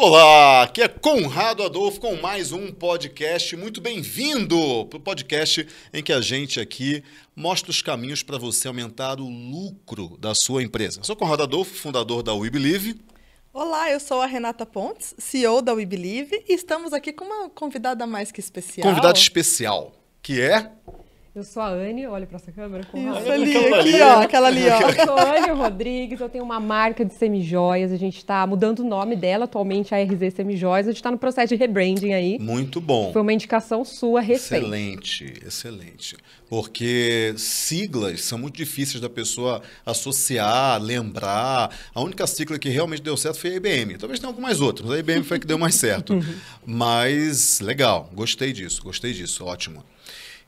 Olá, aqui é Conrado Adolfo com mais um podcast. Muito bem-vindo para o podcast em que a gente aqui mostra os caminhos para você aumentar o lucro da sua empresa. Eu sou Conrado Adolfo, fundador da We Believe. Olá, eu sou a Renata Pontes, CEO da We Believe, e estamos aqui com uma convidada mais que especial. Convidada especial, que é eu sou a Anne, olha para essa câmera. Com Isso ali, aquela ali, ó, aquela ali, ó. Eu sou a Anne Rodrigues, eu tenho uma marca de semijoias, a gente está mudando o nome dela, atualmente a RZ Semijoias, a gente está no processo de rebranding aí. Muito bom. Foi uma indicação sua recente. Excelente, excelente. Porque siglas são muito difíceis da pessoa associar, lembrar. A única sigla que realmente deu certo foi a IBM. Talvez tenha algumas outras, mas a IBM foi a que deu mais certo. Uhum. Mas legal, gostei disso, gostei disso, ótimo.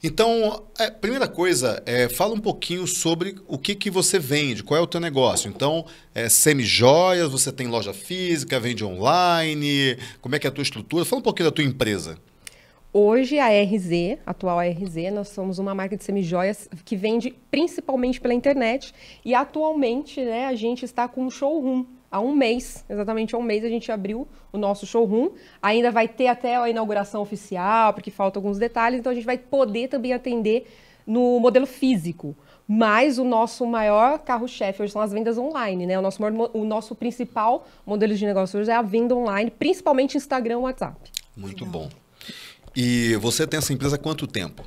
Então, é, primeira coisa, é, fala um pouquinho sobre o que, que você vende, qual é o teu negócio. Então, é, semi-joias, você tem loja física, vende online, como é que é a tua estrutura? Fala um pouquinho da tua empresa. Hoje, a RZ, atual RZ, nós somos uma marca de semijoias que vende principalmente pela internet e atualmente né, a gente está com um showroom há um mês, exatamente há um mês, a gente abriu o nosso showroom. Ainda vai ter até a inauguração oficial, porque faltam alguns detalhes, então a gente vai poder também atender no modelo físico. Mas o nosso maior carro-chefe hoje são as vendas online, né? O nosso, o nosso principal modelo de negócio hoje é a venda online, principalmente Instagram e WhatsApp. Muito bom. E você tem essa empresa há quanto tempo?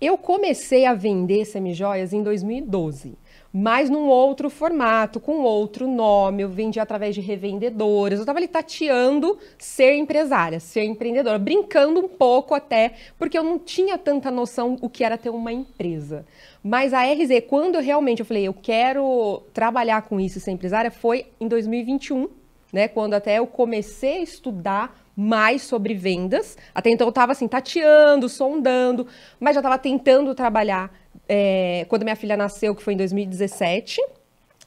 Eu comecei a vender semijoias em 2012 mas num outro formato, com outro nome, eu vendia através de revendedores, eu estava ali tateando ser empresária, ser empreendedora, brincando um pouco até, porque eu não tinha tanta noção o que era ter uma empresa. Mas a RZ, quando eu realmente eu falei, eu quero trabalhar com isso e ser empresária, foi em 2021, né, quando até eu comecei a estudar mais sobre vendas. Até então eu estava assim, tateando, sondando, mas já estava tentando trabalhar é, quando minha filha nasceu, que foi em 2017,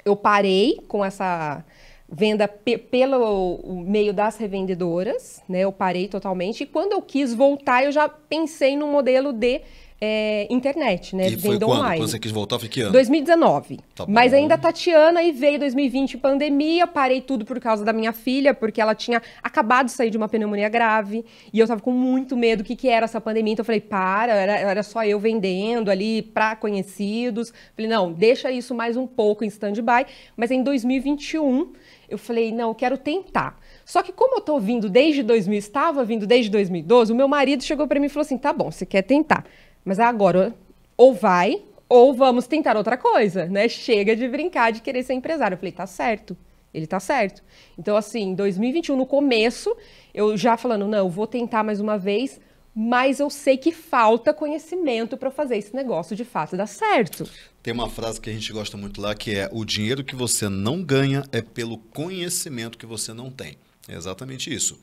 eu parei com essa venda pelo meio das revendedoras, né? Eu parei totalmente. E quando eu quis voltar, eu já pensei no modelo de é, internet, né? E foi quando? Online. Quando você quis voltar, foi que ano? 2019. Tá Mas ainda Tatiana tá e veio 2020 pandemia, parei tudo por causa da minha filha, porque ela tinha acabado de sair de uma pneumonia grave e eu tava com muito medo do que, que era essa pandemia. Então eu falei, para, era, era só eu vendendo ali para conhecidos. Falei, não, deixa isso mais um pouco em stand-by. Mas em 2021 eu falei, não, eu quero tentar. Só que como eu tô vindo desde 2000, estava vindo desde 2012, o meu marido chegou para mim e falou assim: "Tá bom, você quer tentar. Mas agora ou vai ou vamos tentar outra coisa, né? Chega de brincar de querer ser empresário. Eu falei, tá certo. Ele tá certo. Então, assim, 2021, no começo, eu já falando, não, vou tentar mais uma vez, mas eu sei que falta conhecimento para fazer esse negócio de fato dar certo. Tem uma frase que a gente gosta muito lá que é: o dinheiro que você não ganha é pelo conhecimento que você não tem. É exatamente isso.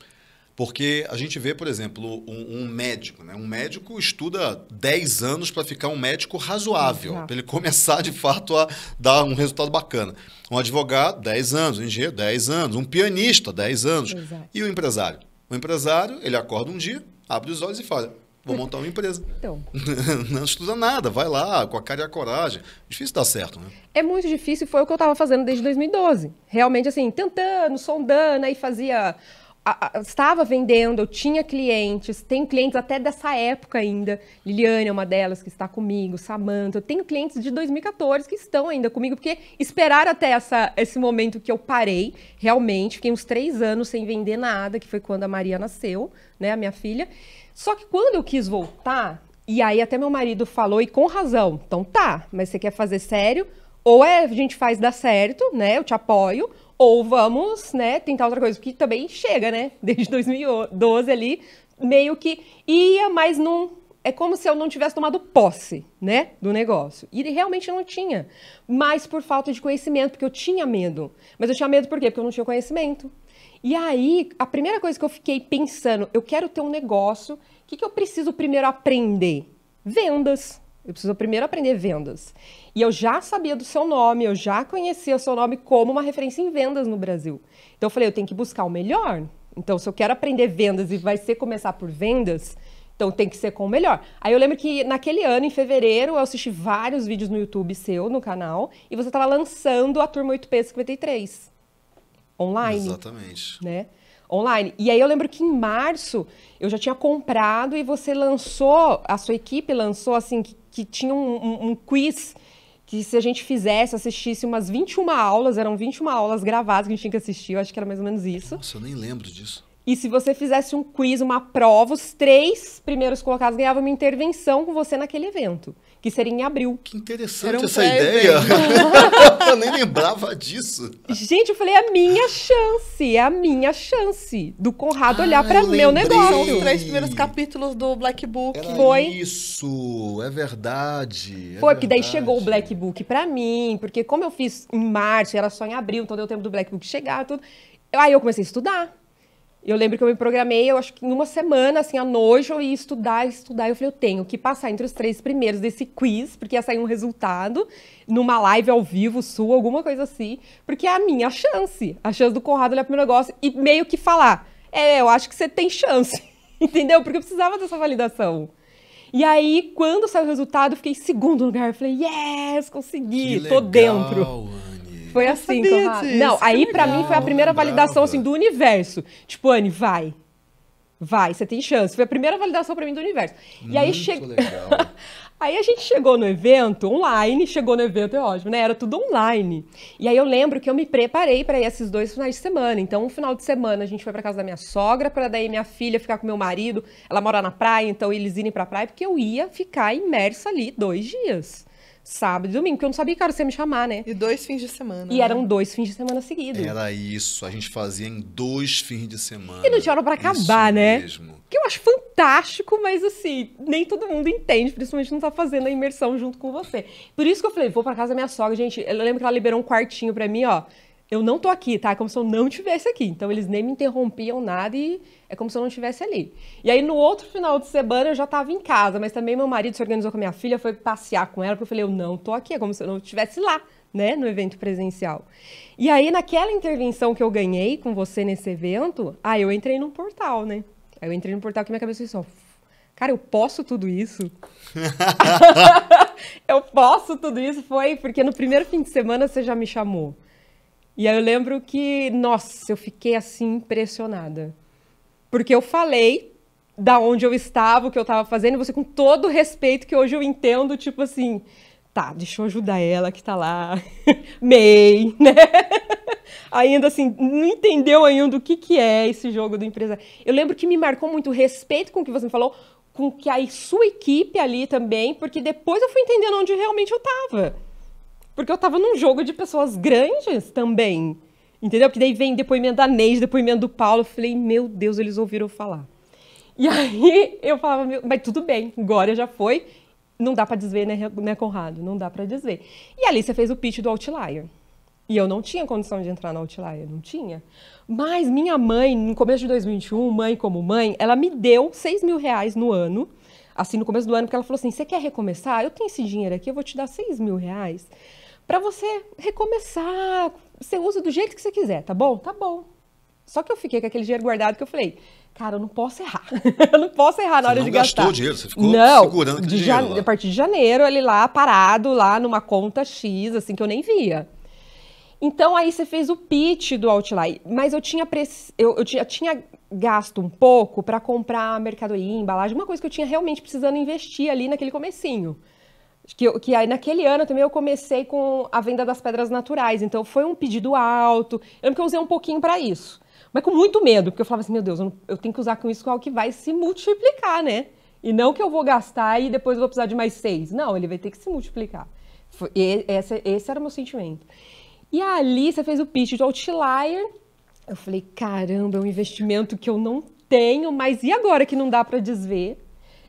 Porque a gente vê, por exemplo, um, um médico. Né? Um médico estuda 10 anos para ficar um médico razoável, para ele começar de fato a dar um resultado bacana. Um advogado, 10 anos. Um engenheiro, 10 anos. Um pianista, 10 anos. Exato. E o empresário? O empresário, ele acorda um dia, abre os olhos e fala: vou montar uma empresa. Então. não estuda nada, vai lá, com a cara e a coragem. Difícil dar certo, né? É muito difícil, foi o que eu estava fazendo desde 2012. Realmente, assim, tentando, sondando, aí fazia estava vendendo, eu tinha clientes, tenho clientes até dessa época ainda. Liliane é uma delas que está comigo, Samantha. Eu tenho clientes de 2014 que estão ainda comigo, porque esperaram até essa, esse momento que eu parei, realmente. Fiquei uns três anos sem vender nada, que foi quando a Maria nasceu, né, a minha filha. Só que quando eu quis voltar, e aí até meu marido falou, e com razão: então tá, mas você quer fazer sério? Ou é, a gente faz dar certo, né, eu te apoio, ou vamos, né, tentar outra coisa, que também chega, né? Desde 2012 ali, meio que ia, mas não. É como se eu não tivesse tomado posse, né, do negócio. E realmente não tinha. Mas por falta de conhecimento, porque eu tinha medo. Mas eu tinha medo por quê? Porque eu não tinha conhecimento. E aí, a primeira coisa que eu fiquei pensando, eu quero ter um negócio, o que, que eu preciso primeiro aprender? Vendas. Eu preciso primeiro aprender vendas. E eu já sabia do seu nome, eu já conhecia o seu nome como uma referência em vendas no Brasil. Então eu falei, eu tenho que buscar o melhor. Então, se eu quero aprender vendas e vai ser começar por vendas, então tem que ser com o melhor. Aí eu lembro que naquele ano, em fevereiro, eu assisti vários vídeos no YouTube seu, no canal, e você estava lançando a turma 8P53 online. Exatamente. Né? online. E aí eu lembro que em março eu já tinha comprado e você lançou, a sua equipe lançou assim que que tinha um, um, um quiz que se a gente fizesse, assistisse umas 21 aulas, eram 21 aulas gravadas que a gente tinha que assistir, eu acho que era mais ou menos isso. Nossa, eu nem lembro disso. E se você fizesse um quiz, uma prova, os três primeiros colocados ganhavam uma intervenção com você naquele evento, que seria em abril. Que interessante essa ideia. eu nem lembrava disso. Gente, eu falei, é a minha chance, é a minha chance do Conrado ah, olhar para meu negócio. São os três primeiros capítulos do Black Book. Era Foi. Isso, é verdade. É Foi, porque daí chegou o Black Book para mim, porque como eu fiz em março, era só em abril, então deu tempo do Black Book chegar, tudo. Aí eu comecei a estudar eu lembro que eu me programei, eu acho que em uma semana, assim, à noite, eu ia estudar, estudar. Eu falei, eu tenho que passar entre os três primeiros desse quiz, porque ia sair um resultado numa live ao vivo sua, alguma coisa assim, porque é a minha chance. A chance do Conrado olhar pro meu negócio e meio que falar: é, eu acho que você tem chance. Entendeu? Porque eu precisava dessa validação. E aí, quando saiu o resultado, eu fiquei em segundo lugar. Eu falei, yes, consegui, que tô legal, dentro. Foi assim, Não, aí para mim foi a primeira validação assim do universo. Tipo, Anne, vai. Vai, você tem chance. Foi a primeira validação para mim do universo. Muito e aí chegou. aí a gente chegou no evento online, chegou no evento, é ótimo, né? Era tudo online. E aí eu lembro que eu me preparei para esses dois finais de semana. Então, um final de semana a gente foi para casa da minha sogra, para daí minha filha ficar com meu marido. Ela mora na praia, então eles irem para praia, porque eu ia ficar imersa ali dois dias sábado e domingo, porque eu não sabia que hora você ia me chamar, né? E dois fins de semana. E né? eram dois fins de semana seguidos. Era isso, a gente fazia em dois fins de semana. E não tinha hora pra acabar, isso né? Mesmo. Que eu acho fantástico, mas assim, nem todo mundo entende, principalmente não tá fazendo a imersão junto com você. Por isso que eu falei, vou para casa da minha sogra, gente. Eu lembro que ela liberou um quartinho para mim, ó eu não tô aqui, tá? É como se eu não tivesse aqui. Então eles nem me interrompiam nada e é como se eu não estivesse ali. E aí no outro final de semana eu já tava em casa, mas também meu marido se organizou com a minha filha, foi passear com ela, porque eu falei, eu não tô aqui, é como se eu não estivesse lá, né, no evento presencial. E aí naquela intervenção que eu ganhei com você nesse evento, aí eu entrei num portal, né? Aí eu entrei num portal que minha cabeça só, cara, eu posso tudo isso? eu posso tudo isso? Foi porque no primeiro fim de semana você já me chamou. E aí eu lembro que, nossa, eu fiquei assim impressionada. Porque eu falei da onde eu estava, o que eu estava fazendo, você com todo o respeito que hoje eu entendo, tipo assim, tá, deixa eu ajudar ela que tá lá, MEI, né? ainda assim, não entendeu ainda o que, que é esse jogo do empresário. Eu lembro que me marcou muito o respeito com o que você me falou, com que a sua equipe ali também, porque depois eu fui entendendo onde realmente eu estava. Porque eu tava num jogo de pessoas grandes também. Entendeu? Porque daí vem depoimento da Neide, depoimento do Paulo. Eu falei, meu Deus, eles ouviram falar. E aí eu falava, mas tudo bem, agora já foi. Não dá para dizer, né, né, Conrado? Não dá para dizer. E ali você fez o pitch do Outlier. E eu não tinha condição de entrar na Outlier, não tinha. Mas minha mãe, no começo de 2021, mãe como mãe, ela me deu 6 mil reais no ano, assim, no começo do ano, porque ela falou assim, você quer recomeçar? Eu tenho esse dinheiro aqui, eu vou te dar 6 mil reais para você recomeçar. Você usa do jeito que você quiser, tá bom? Tá bom. Só que eu fiquei com aquele dinheiro guardado que eu falei, cara, eu não posso errar. eu não posso errar na hora de gastar. Você gastou dinheiro, você ficou não, segurando aquele de dinheiro. Não, A partir de janeiro, ele lá parado, lá numa conta X, assim, que eu nem via. Então aí você fez o pitch do Outline, mas eu tinha eu, eu tinha, tinha gasto um pouco para comprar mercadoria, embalagem, uma coisa que eu tinha realmente precisando investir ali naquele comecinho que, que aí naquele ano também eu comecei com a venda das pedras naturais. Então foi um pedido alto. Eu lembro que eu usei um pouquinho para isso. Mas com muito medo, porque eu falava assim, meu Deus, eu, não, eu tenho que usar com isso algo que vai se multiplicar, né? E não que eu vou gastar e depois eu vou precisar de mais seis. Não, ele vai ter que se multiplicar. Foi, esse, esse era o meu sentimento. E ali você fez o pitch do Outlier. Eu falei, caramba, é um investimento que eu não tenho, mas e agora que não dá para desver?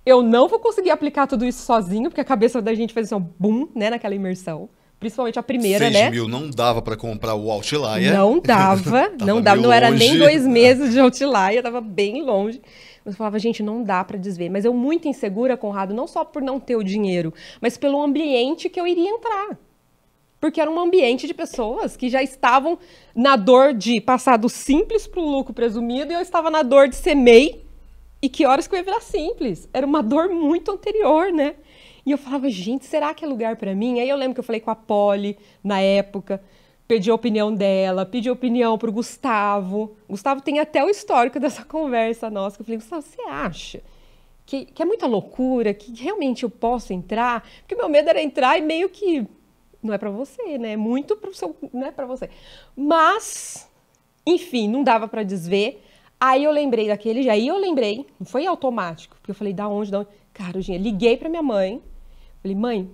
Eu não vou conseguir aplicar tudo isso sozinho, porque a cabeça da gente fez assim, um boom, né, naquela imersão. Principalmente a primeira, 6 né? 6 mil não dava para comprar o Outlier. Não dava, não dava. Não era longe. nem dois é. meses de Outlier, tava bem longe. Mas eu falava, gente, não dá para desver. Mas eu muito insegura, Conrado, não só por não ter o dinheiro, mas pelo ambiente que eu iria entrar. Porque era um ambiente de pessoas que já estavam na dor de passar do simples pro lucro presumido e eu estava na dor de ser meio e que horas que eu ia virar simples? Era uma dor muito anterior, né? E eu falava, gente, será que é lugar para mim? Aí eu lembro que eu falei com a Polly na época, pedi a opinião dela, pedi a opinião pro Gustavo. Gustavo tem até o histórico dessa conversa nossa, que eu falei, Gustavo, você acha que, que é muita loucura, que realmente eu posso entrar? Porque meu medo era entrar e meio que não é para você, né? É muito pro seu, não é para você. Mas enfim, não dava para desver. Aí eu lembrei daquele dia, aí eu lembrei, não foi automático, porque eu falei, da onde, da onde? Cara, eu liguei para minha mãe, falei, mãe,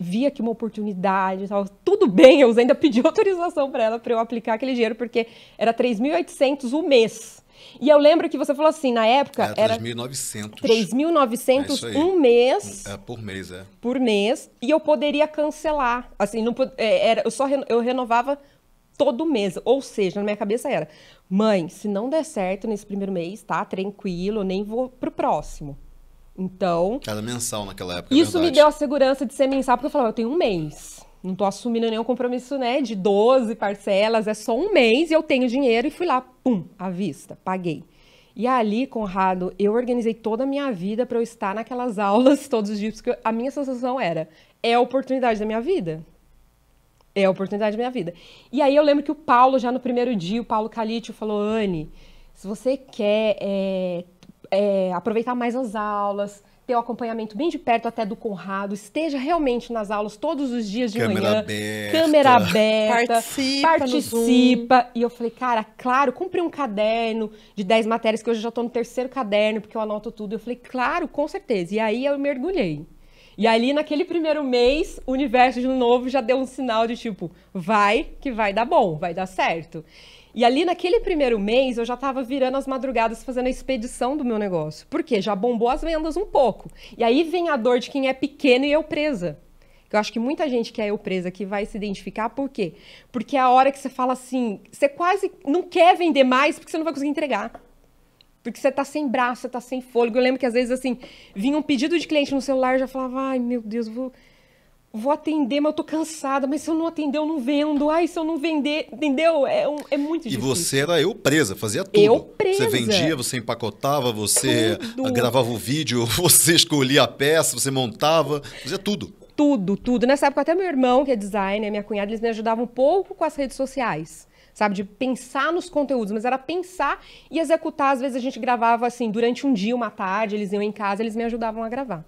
vi aqui uma oportunidade, tal. tudo bem, eu ainda pedi autorização para ela para eu aplicar aquele dinheiro, porque era 3.800 o mês. E eu lembro que você falou assim, na época é, era 3.900. 3.900 é um mês. É, por mês, é. Por mês, e eu poderia cancelar. Assim, não é, era, eu só reno, eu renovava todo mês. Ou seja, na minha cabeça era: mãe, se não der certo nesse primeiro mês, tá tranquilo, nem vou pro próximo. Então. cada mensal naquela época. É isso é me deu a segurança de ser mensal, porque eu falava: eu tenho um mês. Não tô assumindo nenhum compromisso, né? De 12 parcelas, é só um mês e eu tenho dinheiro. E fui lá, pum, à vista, paguei. E ali, Conrado, eu organizei toda a minha vida para eu estar naquelas aulas todos os dias, porque a minha sensação era: é a oportunidade da minha vida é a oportunidade da minha vida. E aí eu lembro que o Paulo, já no primeiro dia, o Paulo Calítio falou, Anne, se você quer é, é, aproveitar mais as aulas, ter o acompanhamento bem de perto até do Conrado, esteja realmente nas aulas todos os dias de câmera manhã. Aberta. Câmera aberta. Participa. participa. E eu falei, cara, claro, cumpri um caderno de 10 matérias, que hoje eu já estou no terceiro caderno, porque eu anoto tudo. Eu falei, claro, com certeza. E aí eu mergulhei. E ali, naquele primeiro mês, o universo de novo já deu um sinal de tipo, vai que vai dar bom, vai dar certo. E ali naquele primeiro mês eu já estava virando as madrugadas fazendo a expedição do meu negócio. Por quê? já bombou as vendas um pouco. E aí vem a dor de quem é pequeno e eu presa. Eu acho que muita gente que é eu presa que vai se identificar, por quê? Porque é a hora que você fala assim, você quase não quer vender mais porque você não vai conseguir entregar. Porque você tá sem braço, você tá sem fôlego. Eu lembro que às vezes, assim, vinha um pedido de cliente no celular, já falava, ai, meu Deus, vou, vou atender, mas eu tô cansada. Mas se eu não atender, eu não vendo. Ai, se eu não vender, entendeu? É, um, é muito difícil. E você era eu presa, fazia tudo. Eu presa. Você vendia, você empacotava, você tudo. gravava o vídeo, você escolhia a peça, você montava, fazia tudo. Tudo, tudo. Nessa época, até meu irmão, que é designer, minha cunhada, eles me ajudavam um pouco com as redes sociais sabe? De pensar nos conteúdos, mas era pensar e executar. Às vezes a gente gravava assim, durante um dia, uma tarde, eles iam em casa, eles me ajudavam a gravar.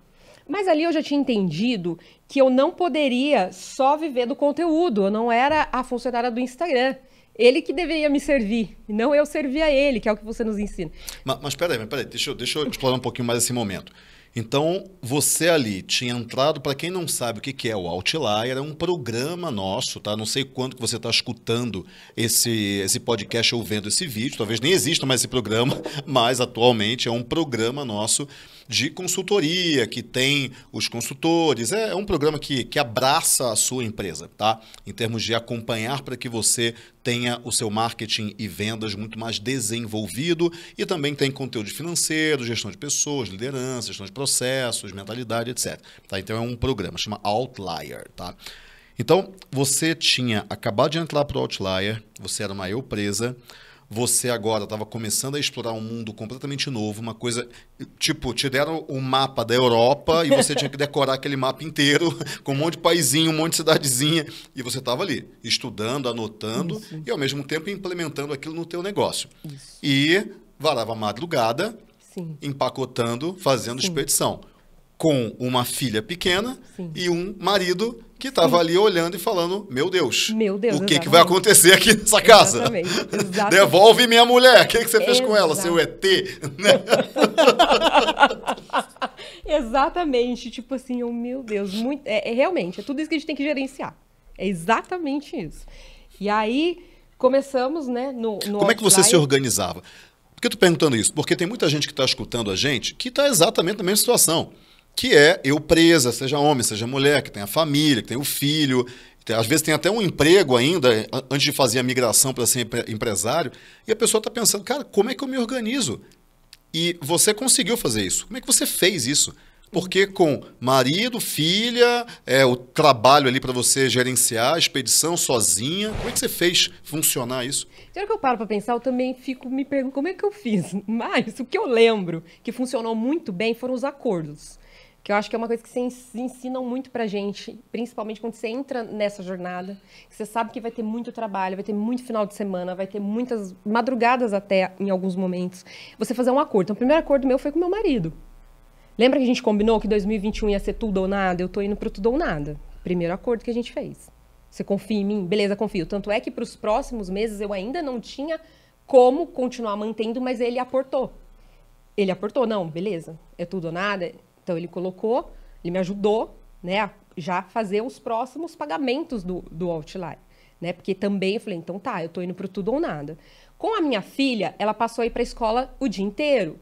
Mas ali eu já tinha entendido que eu não poderia só viver do conteúdo, eu não era a funcionária do Instagram. Ele que deveria me servir, não eu servir a ele, que é o que você nos ensina. Mas, mas peraí, peraí, deixa deixa eu explorar um pouquinho mais esse momento. Então, você ali tinha entrado, para quem não sabe o que é o Outlier, é um programa nosso, tá? Não sei quanto que você está escutando esse, esse podcast ou vendo esse vídeo, talvez nem exista mais esse programa, mas atualmente é um programa nosso de consultoria, que tem os consultores. É, é um programa que, que abraça a sua empresa, tá? Em termos de acompanhar para que você tenha o seu marketing e vendas muito mais desenvolvido e também tem conteúdo financeiro, gestão de pessoas, liderança, gestão de processos, mentalidade, etc. Tá? Então é um programa, chama Outlier, tá? Então, você tinha acabado de entrar para o Outlier, você era uma empresa, você agora estava começando a explorar um mundo completamente novo, uma coisa. Tipo, te deram o um mapa da Europa e você tinha que decorar aquele mapa inteiro, com um monte de paizinho, um monte de cidadezinha. E você estava ali, estudando, anotando Isso. e ao mesmo tempo implementando aquilo no teu negócio. Isso. E varava madrugada, Sim. empacotando, fazendo Sim. expedição com uma filha pequena Sim. e um marido que estava ali olhando e falando: Meu Deus, Meu Deus o que, que vai acontecer aqui nessa casa? Exatamente, exatamente. Devolve minha mulher, o que, que você fez com ela, seu ET? Né? exatamente, tipo assim, oh, meu Deus, muito, é, é, realmente, é tudo isso que a gente tem que gerenciar. É exatamente isso. E aí começamos, né? No, no Como é que você se organizava? Por que eu estou perguntando isso? Porque tem muita gente que está escutando a gente que está exatamente na mesma situação que é eu presa, seja homem, seja mulher, que tenha família, que tenha o um filho, às vezes tem até um emprego ainda, antes de fazer a migração para ser empresário, e a pessoa está pensando, cara, como é que eu me organizo? E você conseguiu fazer isso. Como é que você fez isso? Porque com marido, filha, é, o trabalho ali para você gerenciar, a expedição sozinha, como é que você fez funcionar isso? Será então, que eu paro para pensar, eu também fico me perguntando como é que eu fiz. Mas o que eu lembro que funcionou muito bem foram os acordos que eu acho que é uma coisa que vocês ensinam muito pra gente, principalmente quando você entra nessa jornada, que você sabe que vai ter muito trabalho, vai ter muito final de semana, vai ter muitas madrugadas até em alguns momentos. Você fazer um acordo. Então, o primeiro acordo meu foi com meu marido. Lembra que a gente combinou que 2021 ia ser tudo ou nada? Eu tô indo pro tudo ou nada. Primeiro acordo que a gente fez. Você confia em mim? Beleza, confio. Tanto é que para os próximos meses eu ainda não tinha como continuar mantendo, mas ele aportou. Ele aportou, não, beleza, é tudo ou nada. Então ele colocou, ele me ajudou, né, a já fazer os próximos pagamentos do, do Outlier, né? Porque também eu falei, então tá, eu tô indo pro tudo ou nada. Com a minha filha, ela passou aí para escola o dia inteiro,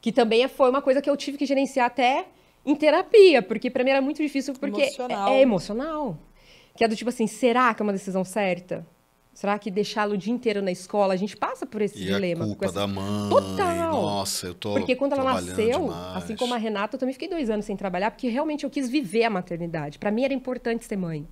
que também foi uma coisa que eu tive que gerenciar até em terapia, porque para mim era muito difícil porque emocional. É, é emocional. Que é do tipo assim, será que é uma decisão certa? Será que deixá-lo o dia inteiro na escola? A gente passa por esse e dilema. A culpa essa... da assim, mãe. Total. Nossa, eu tô. Porque quando ela nasceu, demais. assim como a Renata, eu também fiquei dois anos sem trabalhar, porque realmente eu quis viver a maternidade. Para mim era importante ser mãe.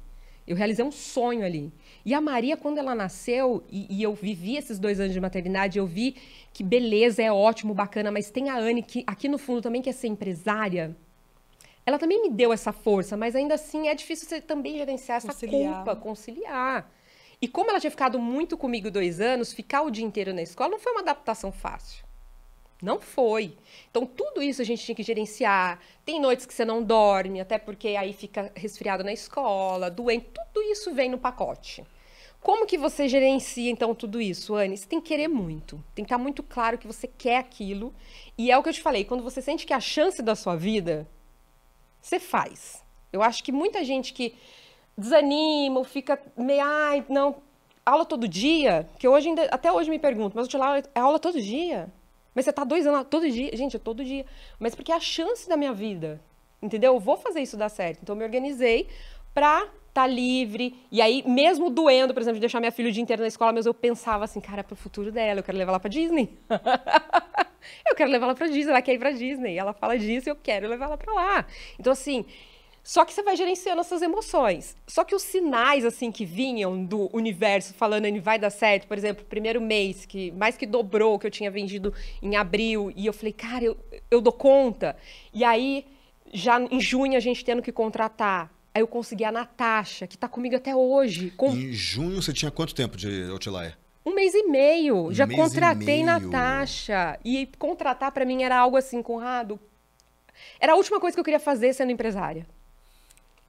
Eu realizei um sonho ali. E a Maria, quando ela nasceu, e, e, eu vivi esses dois anos de maternidade, eu vi que beleza, é ótimo, bacana, mas tem a Anne, que aqui no fundo também quer é ser empresária. Ela também me deu essa força, mas ainda assim é difícil você também gerenciar essa conciliar. culpa, conciliar. E como ela tinha ficado muito comigo dois anos, ficar o dia inteiro na escola não foi uma adaptação fácil. Não foi. Então, tudo isso a gente tinha que gerenciar. Tem noites que você não dorme, até porque aí fica resfriado na escola, doente. Tudo isso vem no pacote. Como que você gerencia, então, tudo isso, Anne? Você tem que querer muito. Tem que estar muito claro que você quer aquilo. E é o que eu te falei, quando você sente que é a chance da sua vida, você faz. Eu acho que muita gente que desanimo, fica meio, ai, não, aula todo dia, que hoje ainda, até hoje me pergunto, mas eu te aula é aula todo dia? Mas você tá dois anos todo dia? Gente, é todo dia. Mas porque é a chance da minha vida, entendeu? Eu vou fazer isso dar certo. Então eu me organizei pra tá livre. E aí, mesmo doendo, por exemplo, de deixar minha filha o dia inteiro na escola, mas eu pensava assim, cara, é pro futuro dela, eu quero levar ela pra Disney. eu quero levar ela pra Disney, ela quer ir pra Disney. Ela fala disso, eu quero levar ela pra lá. Então, assim, só que você vai gerenciando essas emoções. Só que os sinais, assim, que vinham do universo falando, ele vai dar certo, por exemplo, primeiro mês, que mais que dobrou que eu tinha vendido em abril, e eu falei, cara, eu, eu dou conta. E aí, já em junho, a gente tendo que contratar. Aí eu consegui a Natasha, que tá comigo até hoje. Com... Em junho, você tinha quanto tempo de Outlier? Um mês e meio. Um já contratei e meio. Natasha. E contratar para mim era algo assim, Conrado. Era a última coisa que eu queria fazer sendo empresária.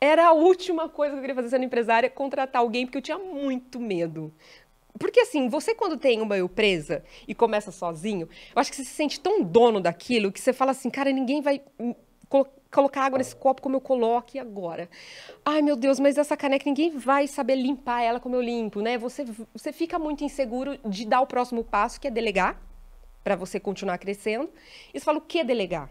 Era a última coisa que eu queria fazer sendo empresária, contratar alguém, porque eu tinha muito medo. Porque assim, você quando tem uma empresa e começa sozinho, eu acho que você se sente tão dono daquilo que você fala assim, cara, ninguém vai colocar água nesse copo como eu coloco agora. Ai, meu Deus, mas essa caneca ninguém vai saber limpar ela como eu limpo, né? Você, você fica muito inseguro de dar o próximo passo, que é delegar, para você continuar crescendo. E você fala, o que é delegar?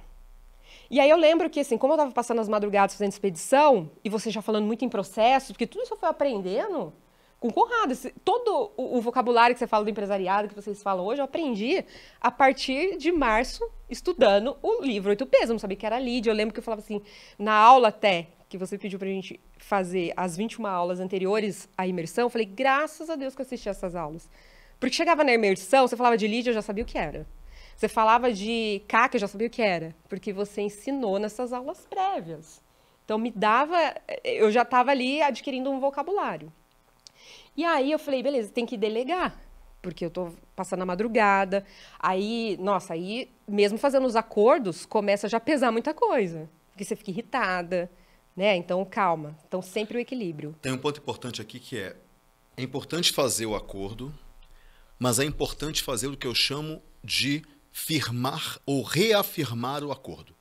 E aí eu lembro que, assim, como eu estava passando as madrugadas fazendo expedição, e você já falando muito em processo, porque tudo isso eu fui aprendendo com Conrado. Esse, todo o, o, vocabulário que você fala do empresariado, que vocês falam hoje, eu aprendi a partir de março, estudando o livro Oito Pesos. Eu não sabia que era lead. Eu lembro que eu falava assim, na aula até, que você pediu pra gente fazer as 21 aulas anteriores à imersão, eu falei, graças a Deus que eu assisti essas aulas. Porque chegava na imersão, você falava de lead, eu já sabia o que era. Você falava de cac, que eu já sabia o que era, porque você ensinou nessas aulas prévias. Então me dava, eh, eu já estava ali adquirindo um vocabulário. E aí eu falei, beleza, tem que delegar, porque eu estou passando a madrugada. Aí, nossa, aí mesmo fazendo os acordos, começa a já pesar muita coisa, porque você fica irritada, né? Então calma, então sempre o equilíbrio. Tem um ponto importante aqui que é é importante fazer o acordo, mas é importante fazer o que eu chamo de firmar ou reafirmar o acordo.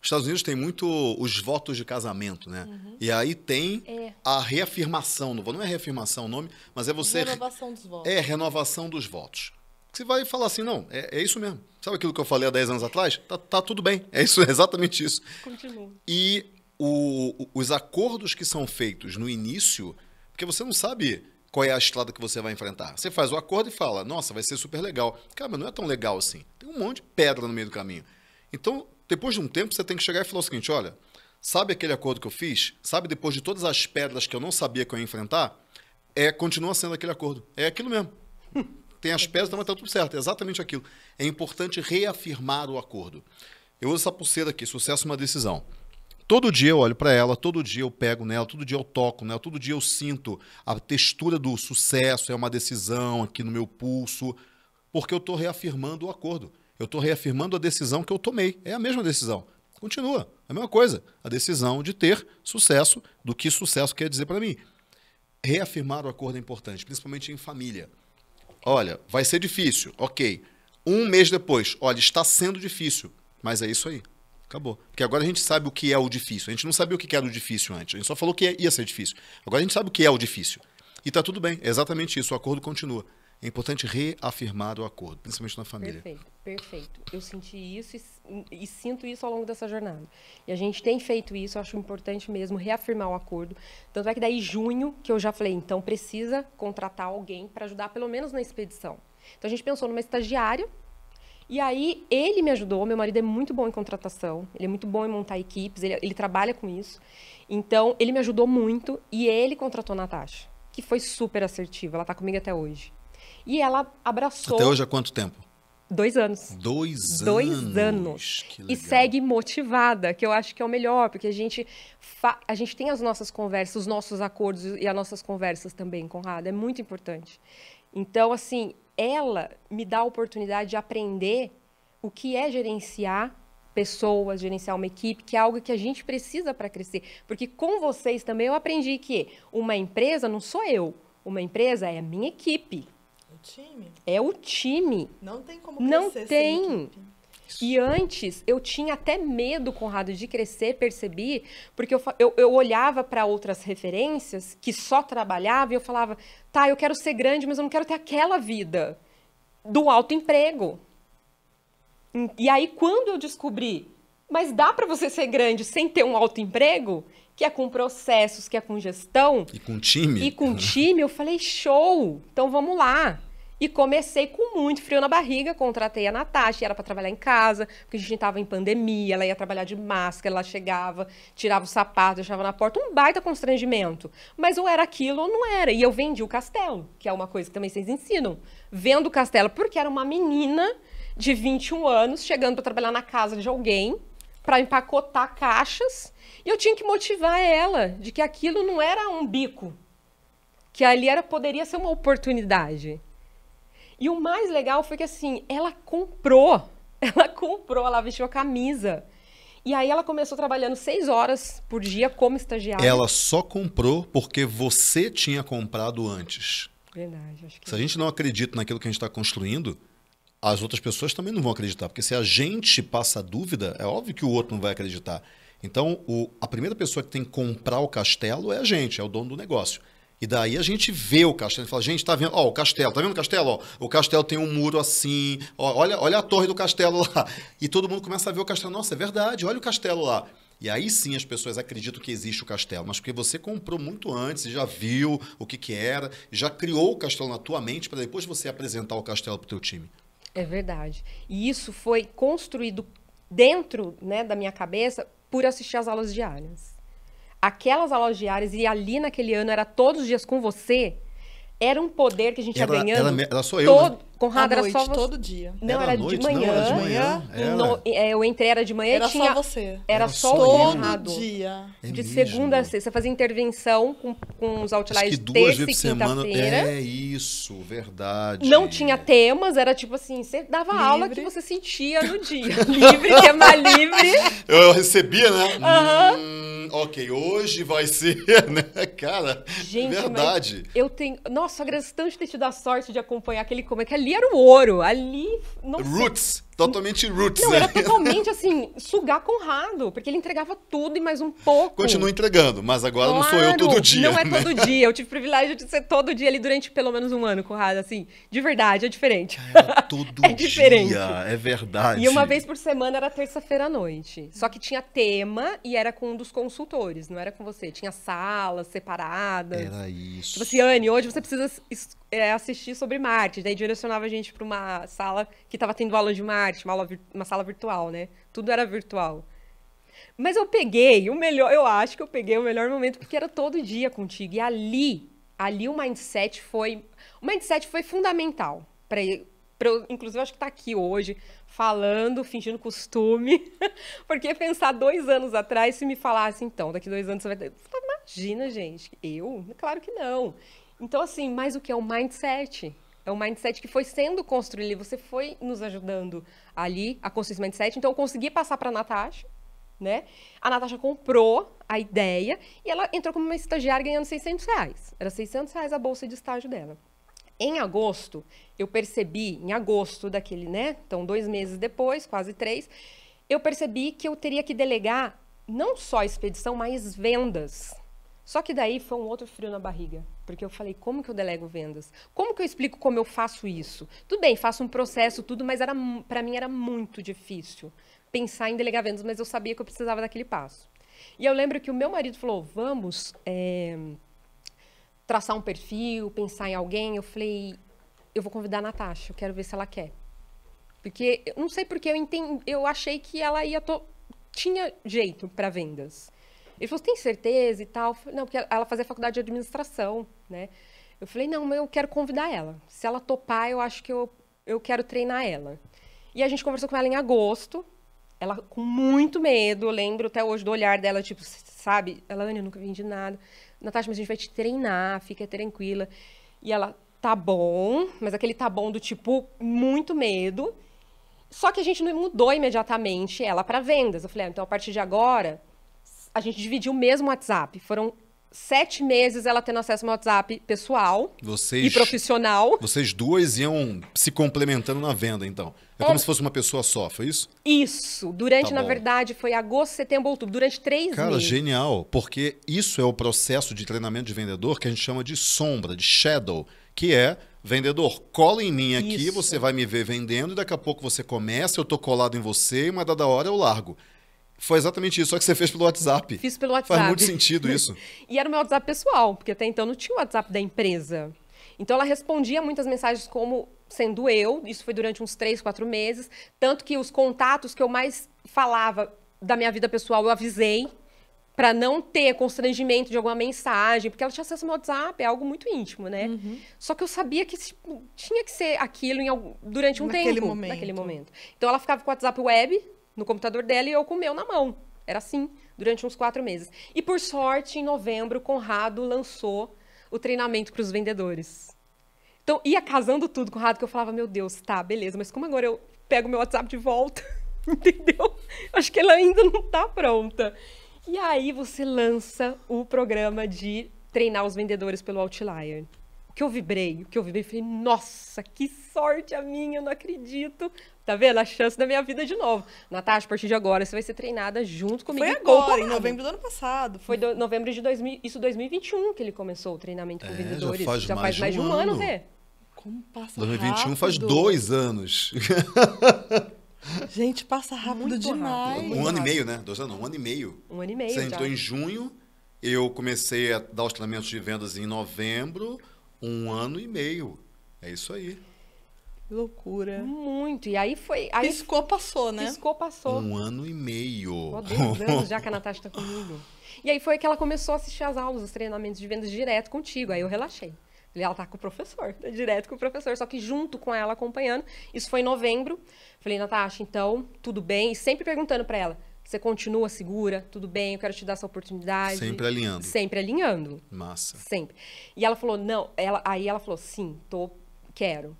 Os Estados Unidos tem muito os votos de casamento, né? Uhum. E aí tem é. a reafirmação, não, não é reafirmação o nome, mas é você. Renovação dos votos. É, renovação dos votos. Você vai falar assim, não, é, é isso mesmo. Sabe aquilo que eu falei há 10 anos atrás? Tá, tá tudo bem. É isso, é exatamente isso. Continua. E o, os acordos que são feitos no início, porque você não sabe qual é a estrada que você vai enfrentar. Você faz o acordo e fala, nossa, vai ser super legal. Cara, mas não é tão legal assim. Tem um monte de pedra no meio do caminho. Então, depois de um tempo, você tem que chegar e falar o seguinte, olha, sabe aquele acordo que eu fiz? Sabe depois de todas as pedras que eu não sabia que eu ia enfrentar? É, continua sendo aquele acordo. É aquilo mesmo. Tem as pedras, mas está tudo certo. É exatamente aquilo. É importante reafirmar o acordo. Eu uso essa pulseira aqui, sucesso é uma decisão. Todo dia eu olho para ela, todo dia eu pego nela, todo dia eu toco nela, todo dia eu sinto a textura do sucesso, é uma decisão aqui no meu pulso, porque eu estou reafirmando o acordo. Eu estou reafirmando a decisão que eu tomei. É a mesma decisão. Continua, é a mesma coisa. A decisão de ter sucesso, do que sucesso quer dizer para mim. Reafirmar o acordo é importante, principalmente em família. Olha, vai ser difícil, ok. Um mês depois, olha, está sendo difícil, mas é isso aí. Acabou. Porque agora a gente sabe o que é o difícil. A gente não sabia o que era o difícil antes. A gente só falou que ia ser difícil. Agora a gente sabe o que é o difícil. E está tudo bem. É exatamente isso. O acordo continua. É importante reafirmar o acordo, principalmente na família. Perfeito, perfeito. Eu senti isso e, e, sinto isso ao longo dessa jornada. E a gente tem feito isso, acho importante mesmo reafirmar o acordo. Tanto é que daí junho, que eu já falei, então precisa contratar alguém para ajudar pelo menos na expedição. Então a gente pensou numa estagiária e aí ele me ajudou. Meu marido é muito bom em contratação, ele é muito bom em montar equipes, ele, ele trabalha com isso. Então ele me ajudou muito e ele contratou a Natasha, que foi super assertiva. Ela está comigo até hoje. E ela abraçou. Até hoje há quanto tempo? Dois anos. Dois, Dois anos. anos. E segue motivada, que eu acho que é o melhor, porque a gente, a gente tem as nossas conversas, os nossos acordos e as nossas conversas também, Conrado. É muito importante. Então, assim, ela me dá a oportunidade de aprender o que é gerenciar pessoas, gerenciar uma equipe, que é algo que a gente precisa para crescer. Porque com vocês também eu aprendi que uma empresa não sou eu, uma empresa é a minha equipe. O time. É o time. Não tem como crescer Não tem. Sem equipe. Isso. E antes, eu tinha até medo, Conrado, de crescer, percebi, porque eu, eu, eu olhava para outras referências que só trabalhavam e eu falava, tá, eu quero ser grande, mas eu não quero ter aquela vida do alto emprego. E aí, quando eu descobri, mas dá para você ser grande sem ter um alto emprego, que é com processos, que é com gestão. E com time. E com time, eu falei, show! Então vamos lá. E comecei com muito frio na barriga, contratei a Natasha, era para trabalhar em casa, porque a gente tava em pandemia, ela ia trabalhar de máscara, ela chegava, tirava o sapato, deixava na porta, um baita constrangimento. Mas ou era aquilo ou não era. E eu vendi o castelo, que é uma coisa que também vocês ensinam. Vendo o castelo, porque era uma menina de 21 anos chegando para trabalhar na casa de alguém, para empacotar caixas, e eu tinha que motivar ela de que aquilo não era um bico, que ali era poderia ser uma oportunidade. E o mais legal foi que assim, ela comprou. Ela comprou, ela vestiu a camisa. E aí ela começou trabalhando seis horas por dia como estagiária. Ela só comprou porque você tinha comprado antes. Verdade, acho que. Se a gente não acredita naquilo que a gente está construindo, as outras pessoas também não vão acreditar. Porque se a gente passa a dúvida, é óbvio que o outro não vai acreditar. Então, o, a primeira pessoa que tem que comprar o castelo é a gente, é o dono do negócio. E daí a gente vê o castelo, fala, gente, tá vendo, ó, o castelo, tá vendo o castelo, ó? O castelo tem um muro assim, ó, olha, olha a torre do castelo lá. E todo mundo começa a ver o castelo, nossa, é verdade, olha o castelo lá. E aí sim as pessoas acreditam que existe o castelo, mas porque você comprou muito antes e já viu o que que era, já criou o castelo na tua mente para depois você apresentar o castelo pro teu time. É verdade. E isso foi construído dentro, né, da minha cabeça por assistir às aulas diárias aquelas alogiárias e ali naquele ano era todos os dias com você, era um poder que a gente ia ganhando. Ela, ela sou eu. Né? Todo, né? Conrado, era noite, só você... todo dia. Não, era, era noite, de manhã. Não, era de manhã. Era. No, é, eu entrei, era de manhã era tinha... só você. Era, era só o Conrado. Todo dia. É de segunda a sexta. Você fazia intervenção com, com os outliers de terça e quinta-feira. É isso, verdade. Não tinha temas, era tipo assim, você dava livre. aula que você sentia no dia. livre, tema livre. Eu, recebia, né? Hum, ok, hoje vai ser, né? Cara, Gente, verdade. eu tenho... Nossa, a gestante ter tido a sorte de acompanhar aquele como é que é ali era o ouro, ali... Nossa, roots, totalmente roots. Não, era totalmente, assim, sugar Conrado, porque ele entregava tudo e mais um pouco. Continua entregando, mas agora claro, não sou eu todo dia. não é né? todo dia, eu tive o privilégio de ser todo dia ali durante pelo menos um ano, Conrado, assim, de verdade, é diferente. É, era todo é diferente. dia, é verdade. E uma vez por semana era terça-feira à noite, só que tinha tema e era com um dos consultores, não era com você, tinha salas separadas. Era isso. Tipo assim, Anne, hoje você precisa é, assistir sobre Marte. Daí direcionava a gente para uma sala que estava tendo aula de Marte, uma, aula, uma sala virtual, né? Tudo era virtual. Mas eu peguei o melhor, eu acho que eu peguei o melhor momento, porque era todo dia contigo. E ali, ali o mindset foi. O mindset foi fundamental para eu, inclusive, eu acho que tá aqui hoje, falando, fingindo costume, porque pensar dois anos atrás, se me falasse, então, daqui dois anos você vai ter. Imagina, gente, eu? Claro que não. Então, assim, mais o que é o mindset? É um mindset que foi sendo construído, você foi nos ajudando ali a construir esse mindset. Então, eu consegui passar para a Natasha, né? A Natasha comprou a ideia e ela entrou como uma estagiária ganhando 600 reais. Era 600 reais a bolsa de estágio dela. Em agosto, eu percebi, em agosto daquele, né? Então, dois meses depois, quase três, eu percebi que eu teria que delegar não só a expedição, mas vendas. Só que daí foi um outro frio na barriga, porque eu falei, como que eu delego vendas? Como que eu explico como eu faço isso? Tudo bem, faço um processo, tudo, mas era para mim era muito difícil pensar em delegar vendas, mas eu sabia que eu precisava daquele passo. E eu lembro que o meu marido falou, vamos é, traçar um perfil, pensar em alguém. Eu falei, eu vou convidar a Natasha, eu quero ver se ela quer. Porque eu não sei porque eu entendi, eu achei que ela ia to... tinha jeito para vendas. Ele falou, tem certeza e tal? Falei, não, porque ela fazia faculdade de administração, né? Eu falei, não, mas eu quero convidar ela. Se ela topar, eu acho que eu, eu quero treinar ela. E a gente conversou com ela em agosto, ela com muito medo, eu lembro até hoje do olhar dela, tipo, sabe? Ela, Ana, eu nunca vendi nada. Natasha, mas a gente vai te treinar, fica tranquila. E ela, tá bom, mas aquele tá bom do tipo, muito medo. Só que a gente não mudou imediatamente ela para vendas. Eu falei, ah, então a partir de agora, a gente dividiu o mesmo WhatsApp. Foram sete meses ela tendo acesso ao WhatsApp pessoal vocês, e profissional. Vocês duas iam se complementando na venda, então. É, é como se fosse uma pessoa só, foi isso? Isso. Durante, tá na verdade, foi agosto, setembro, outubro, durante três Cara, meses. Cara, genial, porque isso é o processo de treinamento de vendedor que a gente chama de sombra, de shadow, que é Vendedor, cola em mim aqui, Isso. você vai me ver vendendo e daqui a pouco você começa, eu tô colado em você e uma dada hora eu largo. Foi exatamente isso, só que você fez pelo WhatsApp. Fiz pelo WhatsApp. Faz muito sentido isso. e era o meu WhatsApp pessoal, porque até então não tinha o WhatsApp da empresa. Então ela respondia muitas mensagens como sendo eu, isso foi durante uns três, quatro meses. Tanto que os contatos que eu mais falava da minha vida pessoal eu avisei, para não ter constrangimento de alguma mensagem, porque ela tinha acesso ao meu WhatsApp, é algo muito íntimo, né? Uhum. Só que eu sabia que tipo, tinha que ser aquilo durante um naquele tempo. Momento. Naquele momento. Então ela ficava com o WhatsApp web, no computador dela e eu com o meu na mão. Era assim, durante uns quatro meses. E por sorte, em novembro, Conrado lançou o treinamento para os vendedores. Então, ia casando tudo com o Conrado, que eu falava, meu Deus, tá, beleza, mas como agora eu pego meu WhatsApp de volta? Entendeu? Acho que ela ainda não está pronta. E aí você lança o programa de treinar os vendedores pelo Outlier. O que eu vibrei, o que eu vibrei, eu falei, nossa, que sorte a minha, eu não acredito. Tá vendo? A chance da minha vida de novo. Natasha, a partir de agora, você vai ser treinada junto comigo. Foi agora, em novembro do ano passado. Foi do, novembro de 2000, isso 2021 que ele começou o treinamento com é, vendedores. Já faz, já mais, faz mais de um, um ano, né? Como passa 2021 rápido. faz dois anos. Gente, passa rápido Muito demais. Rápido. Um ano e meio, né? Dois anos, um ano e meio. Um ano e meio. Você entrou em junho, eu comecei a dar os treinamentos de vendas em novembro, um ano e meio. É isso aí. Loucura. Muito. E aí foi. Aí piscou, passou, né? Piscou, passou. Um ano e meio. Oh, dois anos já que a Natasha tá comigo. E aí foi que ela começou a assistir as aulas, os treinamentos de vendas direto contigo. Aí eu relaxei. ela tá com o professor, tá direto com o professor, só que junto com ela acompanhando. Isso foi em novembro. Falei, Natasha, então, tudo bem? E sempre perguntando para ela: você continua segura? Tudo bem? Eu quero te dar essa oportunidade. Sempre alinhando. Sempre alinhando. Massa. Sempre. E ela falou: "Não, ela aí ela falou: "Sim, tô quero".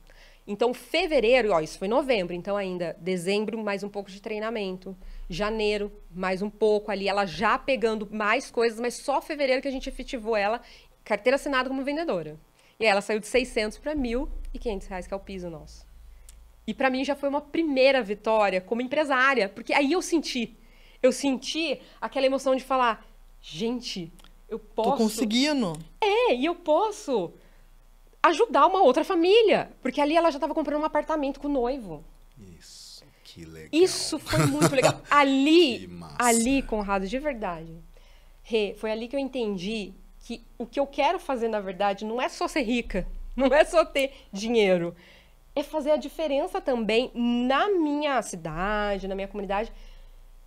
Então, fevereiro, ó, isso foi novembro, então ainda dezembro, mais um pouco de treinamento. Janeiro, mais um pouco ali, ela já pegando mais coisas, mas só fevereiro que a gente efetivou ela, carteira assinada como vendedora. E aí ela saiu de 600 para 1.500 reais, que é o piso nosso. E para mim já foi uma primeira vitória como empresária, porque aí eu senti, eu senti aquela emoção de falar, gente, eu posso. Tô conseguindo. É, e eu posso ajudar uma outra família. Porque ali ela já estava comprando um apartamento com o noivo. Isso, que legal. Isso foi muito legal. Ali, ali, Conrado, de verdade. Rê, foi ali que eu entendi que o que eu quero fazer, na verdade, não é só ser rica, não é só ter dinheiro. É fazer a diferença também na minha cidade, na minha comunidade,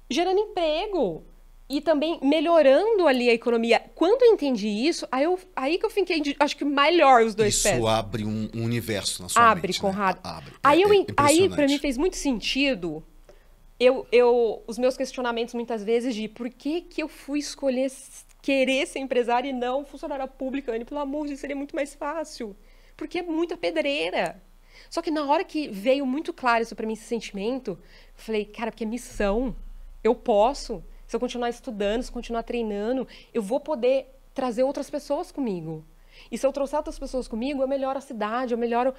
gerando emprego e também melhorando ali a economia. Quando eu entendi isso, aí, eu, aí que eu fiquei, acho que melhor os dois isso pés. Isso abre um, um universo na sua abre, mente. Né? Conrado. Né? Abre, Conrado. Aí, é, é aí para mim fez muito sentido eu, eu, os meus questionamentos muitas vezes de por que, que eu fui escolher querer ser empresária e não funcionária pública, Anne, pelo amor de Deus, seria muito mais fácil. Porque é muita pedreira. Só que na hora que veio muito claro isso para mim, esse sentimento, eu falei, cara, porque é missão. Eu posso se eu continuar estudando, se eu continuar treinando, eu vou poder trazer outras pessoas comigo. E se eu trouxer outras pessoas comigo, eu melhoro a cidade, eu melhoro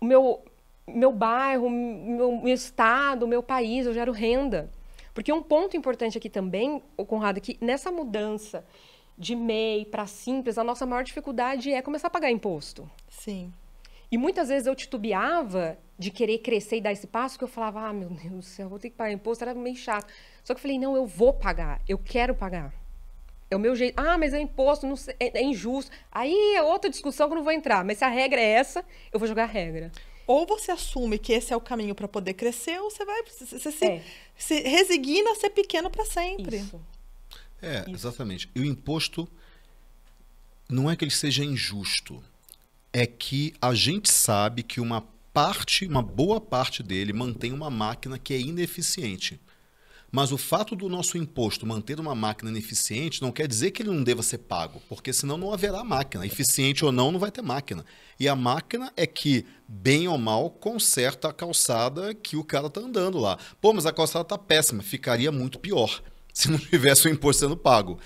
o meu, meu bairro, meu, meu estado, o meu país, eu gero renda. Porque um ponto importante aqui também, Conrado, é que nessa mudança de MEI para simples, a nossa maior dificuldade é começar a pagar imposto. Sim. E muitas vezes eu titubeava de querer crescer e dar esse passo, que eu falava, ah, meu Deus do céu, vou ter que pagar imposto, era meio chato. Só que eu falei, não, eu vou pagar, eu quero pagar. É o meu jeito. Ah, mas é imposto, não sei, é, é injusto. Aí é outra discussão que eu não vou entrar. Mas se a regra é essa, eu vou jogar a regra ou você assume que esse é o caminho para poder crescer, ou você vai você se, é. se resigna a ser pequeno para sempre. Isso. É, Isso. exatamente. E o imposto não é que ele seja injusto, é que a gente sabe que uma parte, uma boa parte dele mantém uma máquina que é ineficiente. Mas o fato do nosso imposto manter uma máquina ineficiente não quer dizer que ele não deva ser pago, porque senão não haverá máquina. Eficiente ou não, não vai ter máquina. E a máquina é que, bem ou mal, conserta a calçada que o cara está andando lá. Pô, mas a calçada está péssima, ficaria muito pior se não tivesse o imposto sendo pago.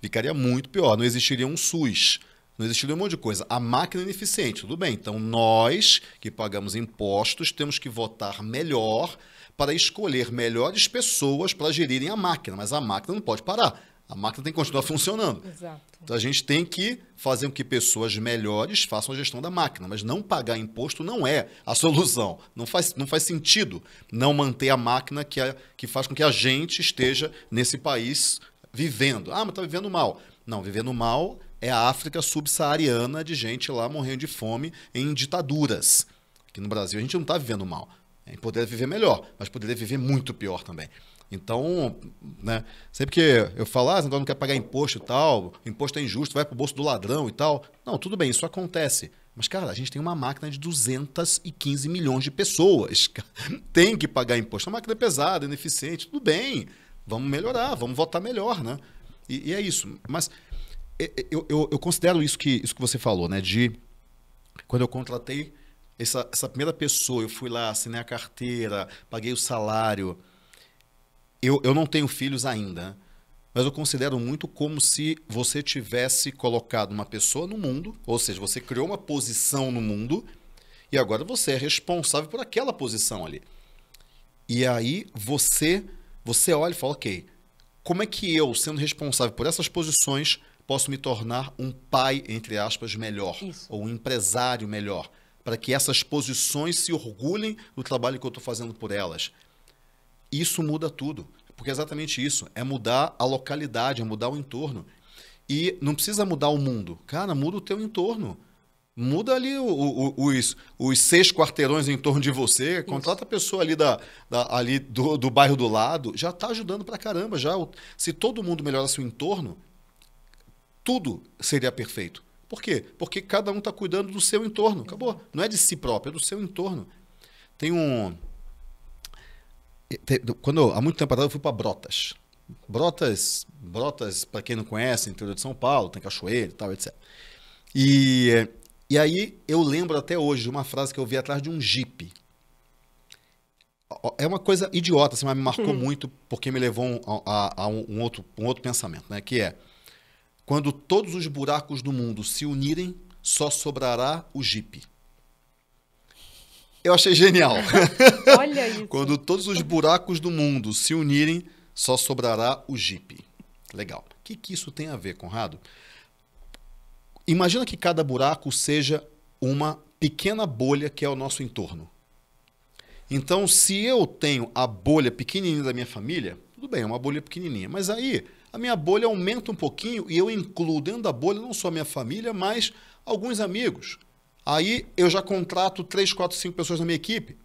Ficaria muito pior, não existiria um SUS. Não existiria um monte de coisa. A máquina é ineficiente, tudo bem. Então, nós que pagamos impostos temos que votar melhor para escolher melhores pessoas para gerirem a máquina, mas a máquina não pode parar. A máquina tem que continuar funcionando. Exato. Então a gente tem que fazer com que pessoas melhores façam a gestão da máquina, mas não pagar imposto não é a solução. Não faz, não faz sentido não manter a máquina que, é que faz com que a gente esteja nesse país vivendo. Ah, mas está vivendo mal. Não, vivendo mal é a África subsaariana de gente lá morrendo de fome em ditaduras. Aqui no Brasil a gente não está vivendo mal em poderia viver melhor, mas poderia viver muito pior também. Então, né, sempre que eu falo, ah, então não quer pagar imposto e tal, imposto é injusto, vai pro bolso do ladrão e tal. Não, tudo bem, isso acontece. Mas, cara, a gente tem uma máquina de 215 milhões de pessoas. tem que pagar imposto. É a máquina é pesada, ineficiente, tudo bem. Vamos melhorar, vamos votar melhor, né? E, e é isso. Mas eu, eu, eu, considero isso que, isso que você falou, né? De quando eu contratei essa, essa primeira pessoa, eu fui lá, assinei a carteira, paguei o salário. Eu, eu não tenho filhos ainda, né? mas eu considero muito como se você tivesse colocado uma pessoa no mundo, ou seja, você criou uma posição no mundo e agora você é responsável por aquela posição ali. E aí você você olha e fala, ok, como é que eu, sendo responsável por essas posições, posso me tornar um pai, entre aspas, melhor? Isso. Ou um empresário melhor? para que essas posições se orgulhem do trabalho que eu estou fazendo por elas. Isso muda tudo, porque é exatamente isso, é mudar a localidade, é mudar o entorno. E não precisa mudar o mundo, cara, muda o teu entorno. Muda ali o, o, os, os seis quarteirões em torno de você, contrata a pessoa ali, da, da ali do, do bairro do lado, já está ajudando para caramba. já Se todo mundo melhorasse o entorno, tudo seria perfeito. Por quê? Porque cada um está cuidando do seu entorno. Acabou. Não é de si próprio, é do seu entorno. Tem um. Eh, quando, há muito tempo atrás eu fui para Brotas. Brotas, Brotas para quem não conhece, interior de São Paulo, tem cachoeira e tal, etc. E, e aí eu lembro até hoje de uma frase que eu vi atrás de um jipe. É uma coisa idiota, assim, mas me marcou hum. muito porque me levou a, a, a um, um, outro, um outro pensamento, né? Que é quando todos os buracos do mundo se unirem, só sobrará o Jeep. Eu achei genial. Olha isso. Quando todos os buracos do mundo se unirem, só sobrará o Jeep. Legal. O que, que isso tem a ver, Conrado? Imagina que cada buraco seja uma pequena bolha que é o nosso entorno. Então, se eu tenho a bolha pequenininha da minha família, tudo bem, é uma bolha pequenininha. Mas aí, a minha bolha aumenta um pouquinho e eu incluo dentro da bolha não só a minha família, mas alguns amigos. Aí eu já contrato 3, 4, 5 pessoas na minha equipe.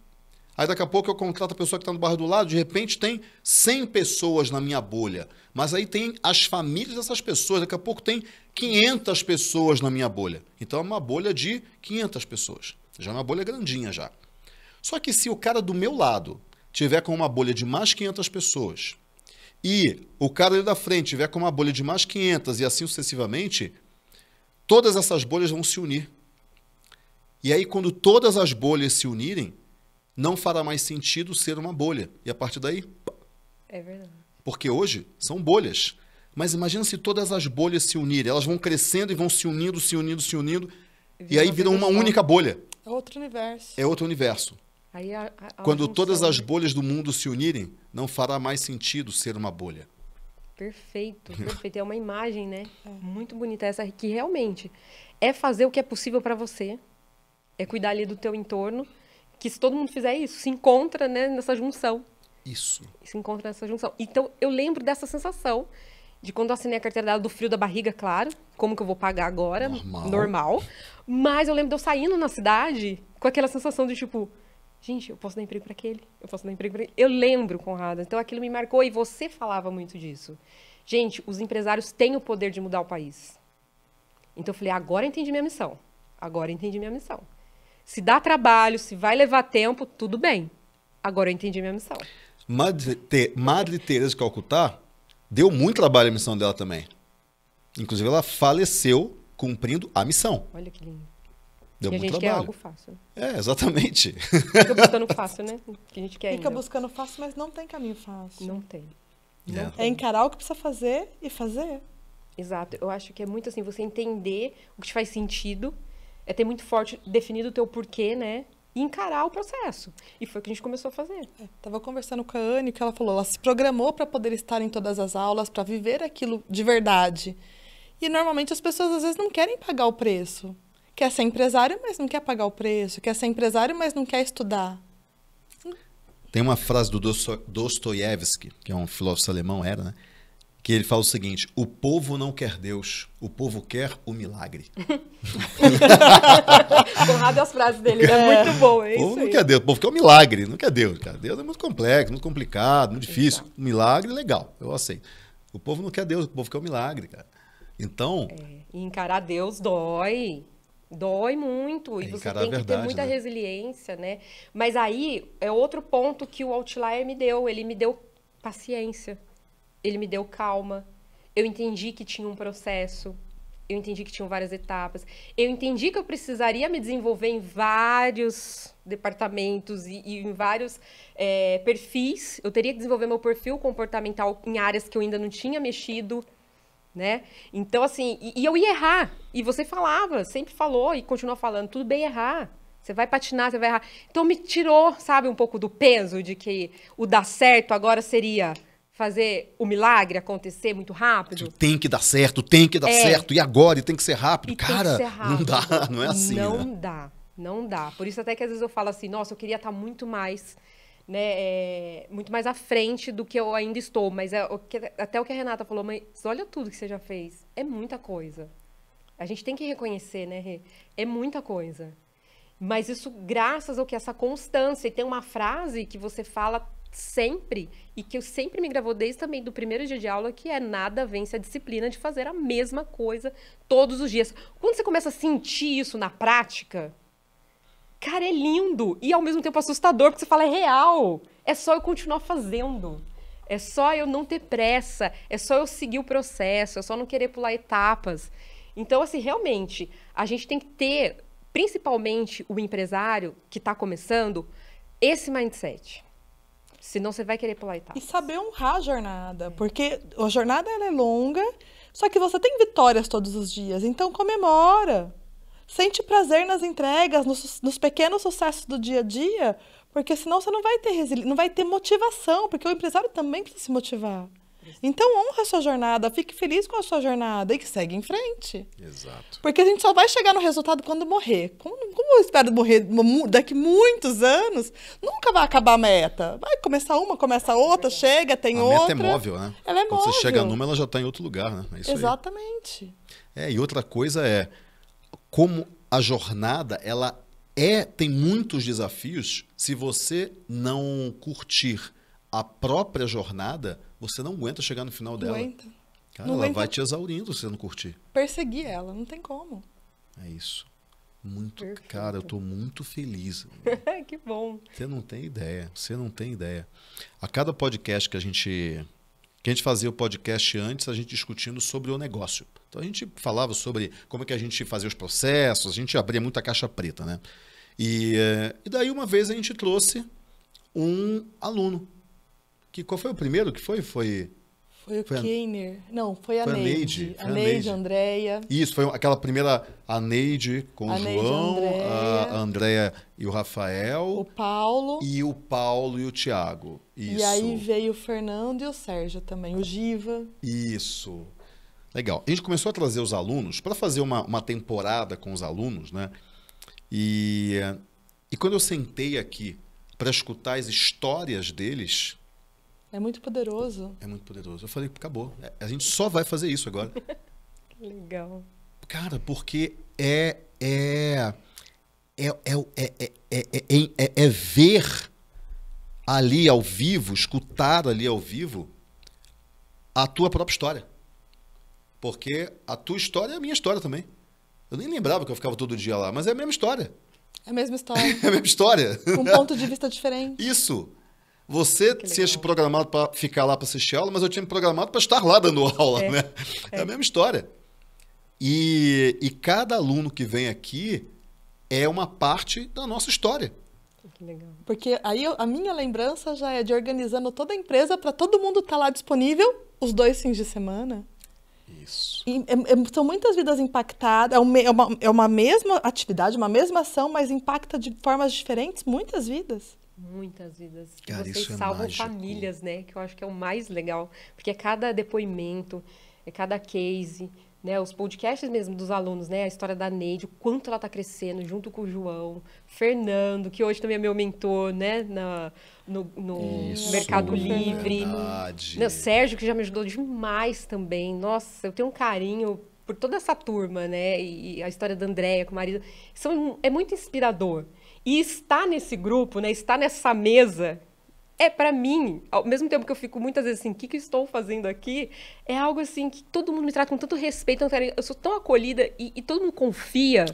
Aí daqui a pouco eu contrato a pessoa que está no bairro do lado, de repente tem 100 pessoas na minha bolha. Mas aí tem as famílias dessas pessoas, daqui a pouco tem 500 pessoas na minha bolha. Então é uma bolha de 500 pessoas. Já é uma bolha grandinha já. Só que se o cara do meu lado tiver com uma bolha de mais 500 pessoas, e o cara ali da frente tiver com uma bolha de mais 500 e assim sucessivamente, todas essas bolhas vão se unir. E aí, quando todas as bolhas se unirem, não fará mais sentido ser uma bolha. E a partir daí. É verdade. Porque hoje são bolhas. Mas imagina se todas as bolhas se unirem. Elas vão crescendo e vão se unindo, se unindo, se unindo. E, e aí viram uma única bolha. É outro universo. É outro universo. Aí, a, a Quando todas as é bolhas do mundo se unirem, não fará mais sentido ser uma bolha. Perfeito, perfeito. É uma imagem, né? É. Muito bonita essa que realmente é fazer o que é possível para você, é cuidar ali do teu entorno, que se todo mundo fizer isso, se encontra né, nessa junção. Isso. Se encontra nessa junção. Então, eu lembro dessa sensação de quando eu assinei a carteira dela do frio da barriga, claro. Como que eu vou pagar agora? Normal. Normal. Mas eu lembro de eu saindo na cidade com aquela sensação de tipo, Gente, eu posso dar emprego para aquele, eu posso dar emprego para Eu lembro, Conrado. Então aquilo me marcou e você falava muito disso. Gente, os empresários têm o poder de mudar o país. Então eu falei, agora eu entendi minha missão. Agora eu entendi minha missão. Se dá trabalho, se vai levar tempo, tudo bem. Agora eu entendi minha missão. Madre, Madre Teresa de Calcutá deu muito trabalho à missão dela também. Inclusive, ela faleceu cumprindo a missão. Olha que lindo. Deu e muito a gente trabalho. quer algo fácil. É, exatamente. Fica buscando fácil, né? Que a gente quer Fica ainda. buscando fácil, mas não tem caminho fácil. Não tem. é. é encarar o que precisa fazer e fazer. Exato. Eu acho que é muito assim, você entender o que te faz sentido, é ter muito forte definido o teu porquê, né? E encarar o processo. E foi o que a gente começou a fazer. É, tava conversando com a Anne, que ela falou, ela se programou para poder estar em todas as aulas, para viver aquilo de verdade. E normalmente as pessoas às vezes não querem pagar o preço quer ser empresário, mas não quer pagar o preço, quer ser empresário, mas não quer estudar. Tem uma frase do Dostoiévski, que é um filósofo alemão, era, né? que ele fala o seguinte: o povo não quer Deus, o povo quer o milagre. Honrado é as frases dele, né? é, muito bom, é O povo não aí. quer Deus, o povo quer o milagre, não quer Deus, cara. Deus é muito complexo, muito complicado, muito difícil. O milagre, legal, eu aceito. O povo não quer Deus, o povo quer o milagre, cara. Então. É, encarar Deus dói. Dói muito e você tem que ter muita né? resiliência, né? Mas aí é outro ponto que o Outlier me deu. Ele me deu paciência, ele me deu calma. Eu entendi que tinha um processo, eu entendi que tinham várias etapas. Eu entendi que eu precisaria me desenvolver em vários departamentos e, e em vários é, perfis. Eu teria que desenvolver meu perfil comportamental em áreas que eu ainda não tinha mexido né? Então, assim, e, e, eu ia errar. E você falava, sempre falou e continua falando, tudo bem errar. Você vai patinar, você vai errar. Então me tirou, sabe, um pouco do peso de que o dar certo agora seria fazer o milagre acontecer muito rápido. Tem que dar certo, tem que dar é. certo, e agora, e tem que ser rápido. E Cara, ser rápido. não dá, não é assim. Não né? dá, não dá. Por isso até que às vezes eu falo assim, nossa, eu queria estar tá muito mais né, é, muito mais à frente do que eu ainda estou. Mas é, o que, até o que a Renata falou, mas olha tudo que você já fez. É muita coisa. A gente tem que reconhecer, né, Rê? É muita coisa. Mas isso graças ao que essa constância. E tem uma frase que você fala sempre e que eu sempre me gravou desde também do primeiro dia de aula, que é nada vence a disciplina de fazer a mesma coisa todos os dias. Quando você começa a sentir isso na prática, Cara, é lindo e ao mesmo tempo assustador, porque você fala, é real. É só eu continuar fazendo. É só eu não ter pressa, é só eu seguir o processo, é só não querer pular etapas. Então, assim, realmente, a gente tem que ter, principalmente o empresário que está começando, esse mindset. Senão você vai querer pular etapas. E saber honrar a jornada, porque a jornada ela é longa, só que você tem vitórias todos os dias, então comemora. Sente prazer nas entregas, nos, nos pequenos sucessos do dia a dia, porque senão você não vai ter resili não vai ter motivação, porque o empresário também precisa se motivar. Então honra a sua jornada, fique feliz com a sua jornada e que segue em frente. Exato. Porque a gente só vai chegar no resultado quando morrer. Como, como eu espero morrer daqui muitos anos, nunca vai acabar a meta. Vai começar uma, começa é outra, chega, tem a outra. A meta é móvel, né? Ela é quando móvel. Quando você chega numa, ela já está em outro lugar, né? É Exatamente. Aí. É, e outra coisa é como a jornada ela é tem muitos desafios, se você não curtir a própria jornada, você não aguenta chegar no final dela. Aguenta. Cara, não ela aguenta. vai te exaurindo se você não curtir. Perseguir ela, não tem como. É isso. Muito, Perfeito. cara, eu tô muito feliz. que bom. Você não tem ideia, você não tem ideia. A cada podcast que a gente que a gente fazia o podcast antes, a gente discutindo sobre o negócio. Então a gente falava sobre como é que a gente fazia os processos, a gente abria muita caixa preta, né? E, eh, e daí uma vez a gente trouxe um aluno. Que qual foi o primeiro que foi? Foi foi o foi Keiner. A... Não, foi a foi Neide. A Neide, a Neide, Neide. Andréia. Isso, foi aquela primeira. A Neide com a o João, Andréia. a Andréia e o Rafael. O Paulo. E o Paulo e o Tiago. Isso. E aí veio o Fernando e o Sérgio também, o Giva. Isso. Legal. A gente começou a trazer os alunos para fazer uma, uma temporada com os alunos, né? E, e quando eu sentei aqui para escutar as histórias deles, é muito poderoso. É muito poderoso. Eu falei, acabou. É, a gente só vai fazer isso agora. que legal. Cara, porque é. É. É, é, é é, é, é, ver ali ao vivo, escutar ali ao vivo a tua própria história. Porque a tua história é a minha história também. Eu nem lembrava que eu ficava todo dia lá, mas é a mesma história. É a mesma história. é a mesma história. Um ponto de vista diferente. Isso. Você se este programado para ficar lá para assistir aula, mas eu tinha me programado para estar lá dando aula, é. né? É. é a mesma história. E, e cada aluno que vem aqui é uma parte da nossa história. Que legal. Porque aí eu, a minha lembrança já é de organizando toda a empresa para todo mundo estar tá lá disponível os dois fins de semana. Isso. E, é, é são muitas vidas impactadas, é, é uma, é uma mesma atividade, uma mesma ação, mas impacta de formas diferentes muitas vidas muitas vidas. Cara, Vocês isso é salvam famílias, né? Que eu acho que é o mais legal. Porque é cada depoimento, é cada case, né? Os podcasts mesmo dos alunos, né? A história da Neide, o quanto ela tá crescendo junto com o João, Fernando, que hoje também é meu mentor, né? Na, no, no isso, Mercado é Livre. Né? O Sérgio, que já me ajudou demais também. Nossa, eu tenho um carinho por toda essa turma, né? E, a história da Andréia com o marido. São, é muito inspirador. E estar nesse grupo, né, estar nessa mesa, é para mim, ao mesmo tempo que eu fico muitas vezes assim, o que, que estou fazendo aqui? É algo assim que todo mundo me trata com tanto respeito, eu sou tão acolhida e, e todo mundo confia.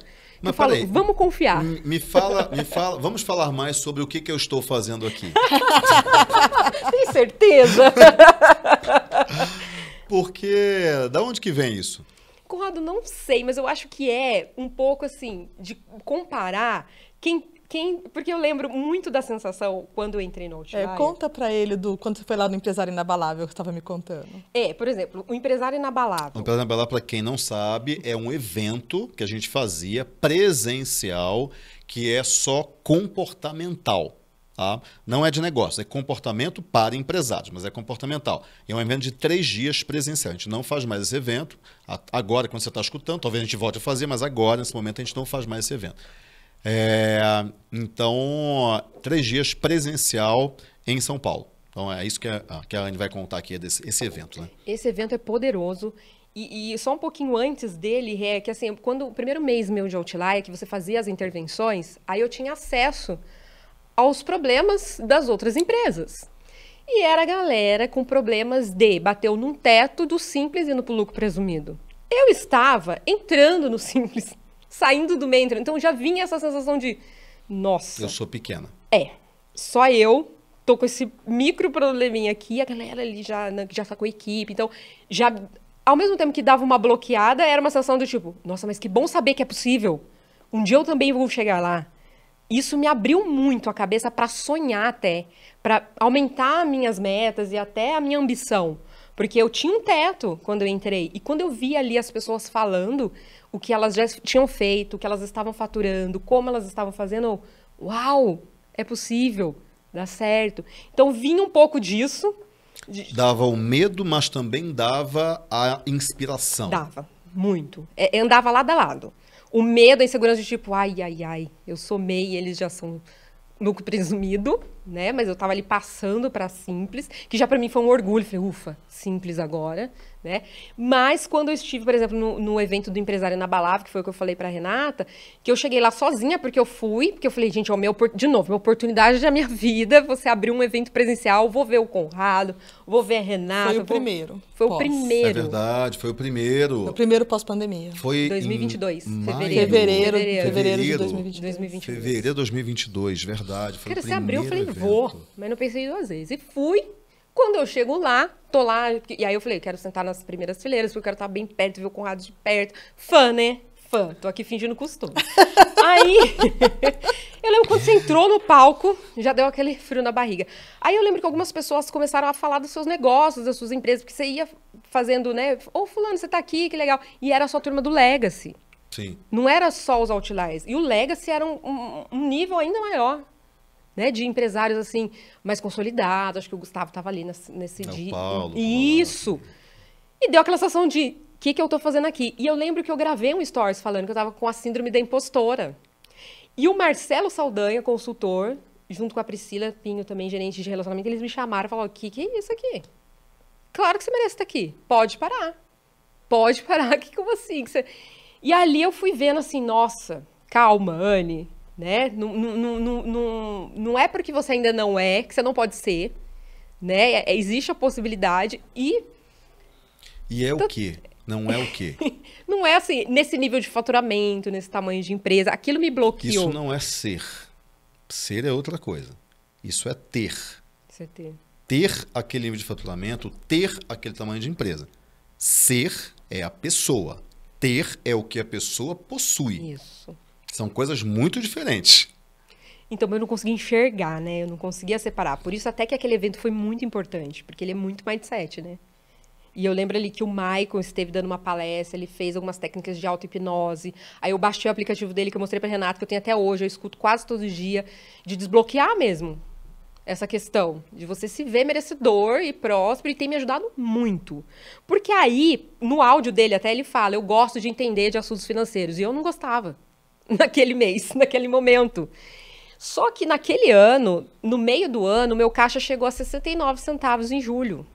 Mas eu falo, aí, vamos confiar. Me fala, me fala, vamos falar mais sobre o que, que eu estou fazendo aqui. Tem certeza? Porque da onde que vem isso? Conrado, não sei, mas eu acho que é um pouco assim de comparar quem quem, porque eu lembro muito da sensação quando eu entrei no Outlier. É, conta para ele do quando você foi lá no empresário inabalável que estava me contando. É, por exemplo, o empresário inabalável. O empresário inabalável, para quem não sabe, é um evento que a gente fazia presencial que é só comportamental. Tá? Não é de negócio, é comportamento para empresários, mas é comportamental. É um evento de três dias presencial. A gente não faz mais esse evento. Agora, quando você está escutando, talvez a gente volte a fazer, mas agora, nesse momento, a gente não faz mais esse evento. É, então, três dias presencial em São Paulo. Então é isso que a, ah, que a Anne vai contar aqui, é desse, esse evento, né? Esse evento é poderoso. E, e, só um pouquinho antes dele, é que assim, quando o primeiro mês meu de Outlier, que você fazia as intervenções, aí eu tinha acesso aos problemas das outras empresas. E era a galera com problemas de bateu num teto do simples e no lucro presumido. Eu estava entrando no simples saindo do ventre. Então já vinha essa sensação de, nossa. Eu sou pequena. É. Só eu tô com esse micro probleminha aqui, a galera ali já, né, já tá com a equipe. Então, já. Ao mesmo tempo que dava uma bloqueada, era uma sensação do tipo, nossa, mas que bom saber que é possível. Um dia eu também vou chegar lá. Isso me abriu muito a cabeça para sonhar até, para aumentar minhas metas e até a minha ambição. Porque eu tinha um teto quando eu entrei. E quando eu vi ali as pessoas falando, o que elas já tinham feito, o que elas estavam faturando, como elas estavam fazendo. Uau, é possível, dá certo. Então vinha um pouco disso. De... Dava o medo, mas também dava a inspiração. Dava, muito. É, é andava lado a lado. O medo, a insegurança de tipo, ai, ai, ai, eu somei, eles já são lucro presumido né? Mas eu estava ali passando para simples, que já para mim foi um orgulho. Falei, ufa, simples agora, né? Mas quando eu estive, por exemplo, no, no evento do empresário na Balava, que foi o que eu falei para Renata, que eu cheguei lá sozinha porque eu fui, porque eu falei, gente, o meu, de novo, minha oportunidade da minha vida, você abrir um evento presencial, vou ver o Conrado, vou ver a Renata. Foi o vou... primeiro. Foi pós. o primeiro. É verdade, foi o primeiro. O primeiro pós-pandemia. Foi 2022, em fevereiro. Fevereiro, fevereiro. Fevereiro de 2022. 2022. Fevereiro de 2022, verdade. Foi Cara, o primeiro você abriu, eu falei, vou, mas não pensei duas vezes. E fui. Quando eu chego lá, tô lá, e aí eu falei, quero sentar nas primeiras fileiras, porque eu quero estar bem perto, ver o Conrado de perto. Fã, né? Fã, tô aqui fingindo costume. aí, eu lembro quando você entrou no palco, já deu aquele frio na barriga. Aí eu lembro que algumas pessoas começaram a falar dos seus negócios, das suas empresas, porque você ia fazendo, né? Ô, oh, fulano, você tá aqui, que legal. E era só a turma do Legacy. Sim. Não era só os Outliers. E o Legacy era um, um, um nível ainda maior né, de empresários assim mais consolidados. Acho que o Gustavo estava ali nesse, nesse Não, dia. Paulo, Isso. Paulo. E deu aquela sensação de o que, que eu estou fazendo aqui? E eu lembro que eu gravei um stories falando que eu estava com a síndrome da impostora. E o Marcelo Saldanha, consultor, junto com a Priscila Pinho, também gerente de relacionamento, eles me chamaram e falaram: o que, que é isso aqui? Claro que você merece estar aqui. Pode parar. Pode parar. Que como assim? Que você... E ali eu fui vendo assim: nossa, calma, Anne né? Não, não, não, não é porque você ainda não é, que você não pode ser, né? É, é, existe a possibilidade e... E é então... o quê? Não é o quê? não é assim, nesse nível de faturamento, nesse tamanho de empresa, aquilo me bloqueou. Isso não é ser. Ser é outra coisa. Isso é ter. Isso é ter. Ter aquele nível de faturamento, ter aquele tamanho de empresa. Ser é a pessoa. Ter é o que a pessoa possui. Isso. São coisas muito diferentes. Então eu não conseguia enxergar, né? Eu não conseguia separar. Por isso até que aquele evento foi muito importante, porque ele é muito mindset, né? E eu lembro ali que o Michael esteve dando uma palestra, ele fez algumas técnicas de auto-hipnose. Aí eu baixei o aplicativo dele que eu mostrei para Renato, que eu tenho até hoje, eu escuto quase todo dia, de desbloquear mesmo essa questão de você se ver merecedor e próspero e tem me ajudado muito. Porque aí, no áudio dele até ele fala, eu gosto de entender de assuntos financeiros e eu não gostava. naquele mês, naquele momento. Só que naquele ano, no meio do ano, meu caixa chegou a 69 centavos em julho.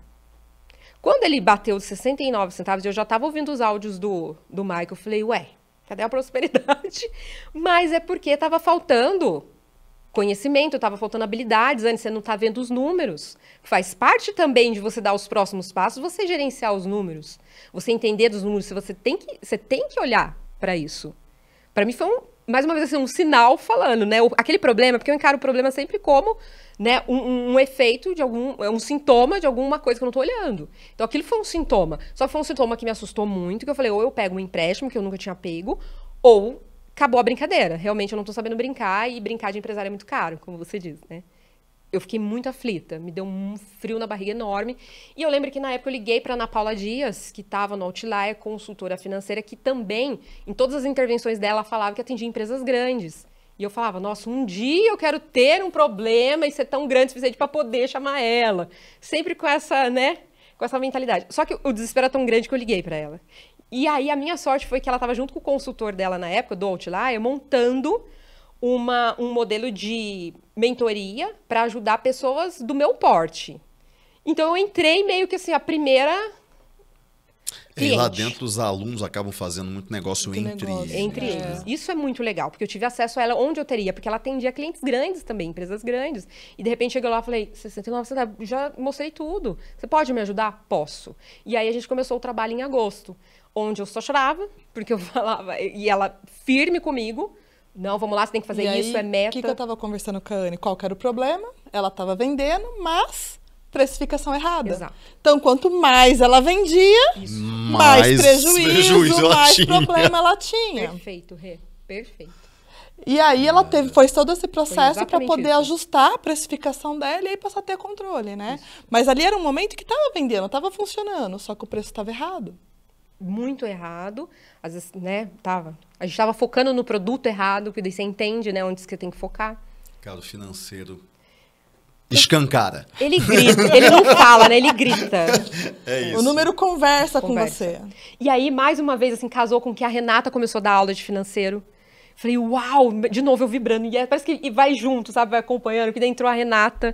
Quando ele bateu 69 centavos, eu já estava ouvindo os áudios do, do Michael, eu falei, ué, cadê a prosperidade? Mas é porque estava faltando conhecimento, estava faltando habilidades, antes você não está vendo os números. Faz parte também de você dar os próximos passos, você gerenciar os números, você entender dos números, você tem que, você tem que olhar para isso para mim foi um, mais uma vez assim, um sinal falando, né? O, aquele problema, porque eu encaro o problema sempre como né, um, um, um, efeito de algum, é um sintoma de alguma coisa que eu não estou olhando. Então aquilo foi um sintoma. Só que foi um sintoma que me assustou muito, que eu falei, ou eu pego um empréstimo que eu nunca tinha pego, ou acabou a brincadeira. Realmente eu não estou sabendo brincar e brincar de empresário é muito caro, como você diz, né? eu fiquei muito aflita, me deu um frio na barriga enorme. E eu lembro que na época eu liguei para Ana Paula Dias, que estava no Outlier, consultora financeira, que também, em todas as intervenções dela, falava que atendia empresas grandes. E eu falava, nossa, um dia eu quero ter um problema e ser tão grande o suficiente para poder chamar ela. Sempre com essa, né? Com essa mentalidade. Só que o desespero é tão grande que eu liguei para ela. E aí a minha sorte foi que ela estava junto com o consultor dela na época, do Outlier, montando uma, um modelo de mentoria para ajudar pessoas do meu porte. Então eu entrei meio que assim, a primeira. E lá dentro os alunos acabam fazendo muito negócio muito entre negócio. eles. Entre né? é. eles. Isso é muito legal, porque eu tive acesso a ela onde eu teria, porque ela atendia clientes grandes também, empresas grandes. E de repente chegou lá e falei, 69, tá, já mostrei tudo. Você pode me ajudar? Posso. E aí a gente começou o trabalho em agosto, onde eu só chorava, porque eu falava, e ela firme comigo, não, vamos lá, você tem que fazer e isso, aí, é meta. O que, que eu estava conversando com a Anne? Qual era o problema? Ela estava vendendo, mas precificação errada. Exato. Então, quanto mais ela vendia, mais, mais, prejuízo, prejuízo mais tinha. problema ela tinha. Perfeito, Rê. Perfeito. E aí ela teve, ah. foi todo esse processo para poder isso. ajustar a precificação dela e aí passar a ter controle, né? Isso. Mas ali era um momento que estava vendendo, estava funcionando, só que o preço estava errado muito errado. Às vezes, né, tava, a gente estava focando no produto errado, que daí você entende, né, onde você tem que focar. Cara, financeiro escancara. Ele grita, ele não fala, né? Ele grita. É isso. O número conversa, conversa, com você. E aí, mais uma vez, assim, casou com que a Renata começou a dar aula de financeiro. Falei, uau, de novo eu vibrando. E é, parece que e vai junto, sabe? Vai acompanhando, que daí entrou a Renata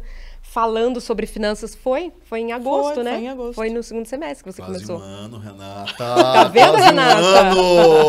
falando sobre finanças foi? Foi em agosto, foi, né? Foi em agosto. Foi no segundo semestre que você quase começou. Um ano, Renata. tá vendo, quase Renata? Um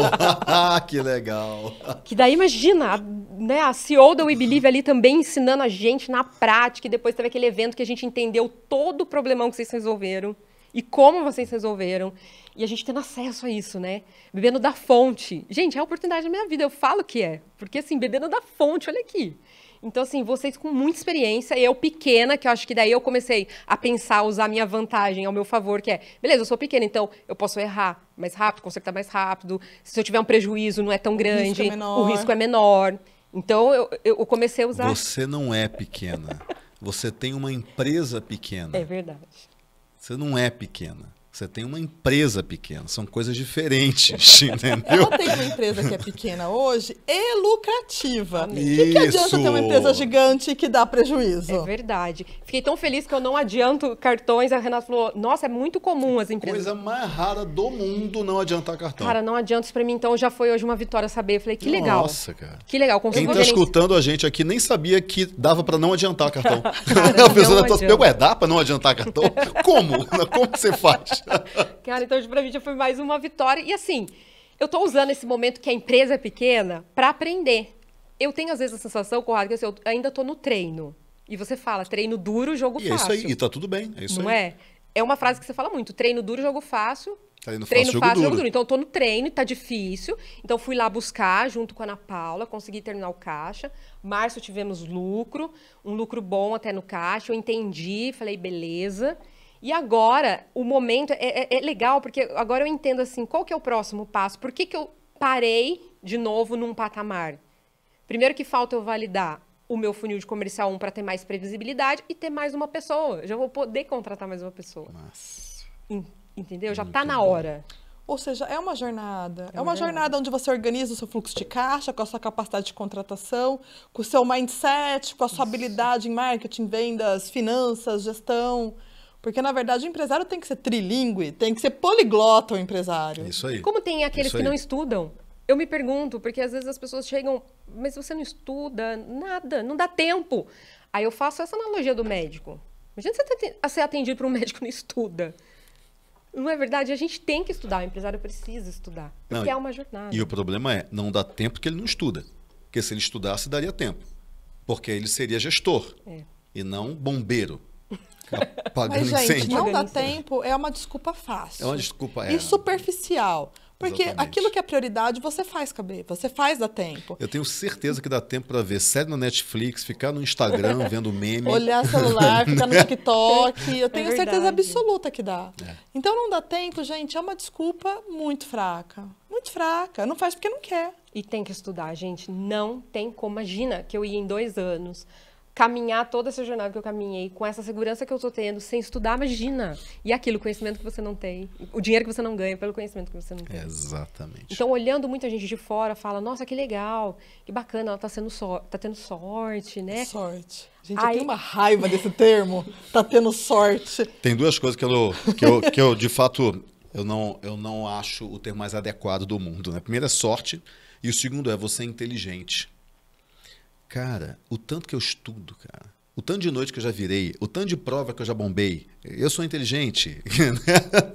ano. que legal. Que daí imagina, a, né, a CEO da We Believe ali também ensinando a gente na prática e depois teve aquele evento que a gente entendeu todo o problemão que vocês resolveram e como vocês resolveram. E a gente tendo acesso a isso, né? Bebendo da fonte. Gente, é a oportunidade da minha vida, eu falo que é. Porque, assim, bebendo da fonte, olha aqui. Então, assim, vocês com muita experiência, eu pequena, que eu acho que daí eu comecei a pensar, usar a minha vantagem ao meu favor, que é, beleza, eu sou pequena, então eu posso errar mais rápido, consertar mais rápido. Se eu tiver um prejuízo, não é tão é grande, o risco é menor. Risco é menor. Então, eu, eu comecei a usar. Você não é pequena. Você tem uma empresa pequena. É verdade. Você não é pequena. Você tem uma empresa pequena, são coisas diferentes, entendeu? Ela tem uma empresa que é pequena hoje e lucrativa. O que, que adianta ter uma empresa gigante que dá prejuízo? É verdade. Fiquei tão feliz que eu não adianto cartões. A Renata falou, nossa, é muito comum as empresas. Coisa mais rara do mundo não adiantar cartão. Cara, não adianta isso pra mim, então já foi hoje uma vitória saber. Eu falei, que legal. Nossa, cara. Que legal. Quem tá escutando a gente aqui nem sabia que dava pra não adiantar cartão. cara, a pessoa tá se assim, ué, dá pra não adiantar cartão? Como? Como você faz? Cara, então para mim já foi mais uma vitória. E assim, eu tô usando esse momento que a empresa é pequena para aprender. Eu tenho às vezes a sensação, Conrado, que assim, eu ainda tô no treino. E você fala, treino duro, jogo e fácil. É isso aí, e tá tudo bem. É isso Não aí. é? É uma frase que você fala muito, treino duro, jogo fácil. Tá treino fácil, jogo, duro. jogo duro. Então, eu tô no treino, tá difícil. Então, fui lá buscar junto com a Ana Paula, consegui terminar o caixa. Março tivemos lucro, um lucro bom até no caixa. Eu entendi, falei, beleza. E agora, o momento é, é, é, legal, porque agora eu entendo assim, qual que é o próximo passo? Por que, que eu parei de novo num patamar? Primeiro que falta eu validar o meu funil de comercial 1 para ter mais previsibilidade e ter mais uma pessoa. Já vou poder contratar mais uma pessoa. Nossa. Entendeu? Já está na hora. Ou seja, é uma jornada. É, é uma jornada. jornada onde você organiza o seu fluxo de caixa, com a sua capacidade de contratação, com o seu mindset, com a sua Isso. habilidade em marketing, vendas, finanças, gestão. Porque, na verdade, o empresário tem que ser trilingüe, tem que ser poliglota o empresário. Isso aí. Como tem aqueles que não estudam? Eu me pergunto, porque às vezes as pessoas chegam, mas você não estuda nada, não dá tempo. Aí eu faço essa analogia do médico. Imagina você ser atendido por um médico que não estuda. Não é verdade? A gente tem que estudar, o empresário precisa estudar. Não, porque é uma jornada. E o problema é, não dá tempo porque ele não estuda. Porque se ele estudasse, daria tempo. Porque ele seria gestor é. e não bombeiro. Apagando Mas, gente, não dá tempo é uma desculpa fácil. É uma desculpa, é. E superficial. Porque Exatamente. aquilo que é prioridade, você faz caber, você faz dá tempo. Eu tenho certeza que dá tempo para ver série na Netflix, ficar no Instagram vendo meme. Olhar celular, ficar no né? TikTok. Eu é tenho é certeza absoluta que dá. É. Então não dá tempo, gente, é uma desculpa muito fraca. Muito fraca. Não faz porque não quer. E tem que estudar, gente. Não tem como. Imagina que eu ia em dois anos caminhar toda essa jornada que eu caminhei com essa segurança que eu estou tendo, sem estudar, imagina. E aquilo, o conhecimento que você não tem, o dinheiro que você não ganha pelo conhecimento que você não tem. Exatamente. Então, olhando muita gente de fora, fala: "Nossa, que legal, que bacana, ela tá sendo so tá tendo sorte, né?" Sorte. Gente, Aí... eu tenho uma raiva desse termo. tá tendo sorte. Tem duas coisas que eu que eu, que eu de fato eu não eu não acho o termo mais adequado do mundo, né? Primeiro é sorte e o segundo é você é inteligente. Cara, o tanto que eu estudo, cara. O tanto de noite que eu já virei, o tanto de prova que eu já bombei. Eu sou inteligente, né?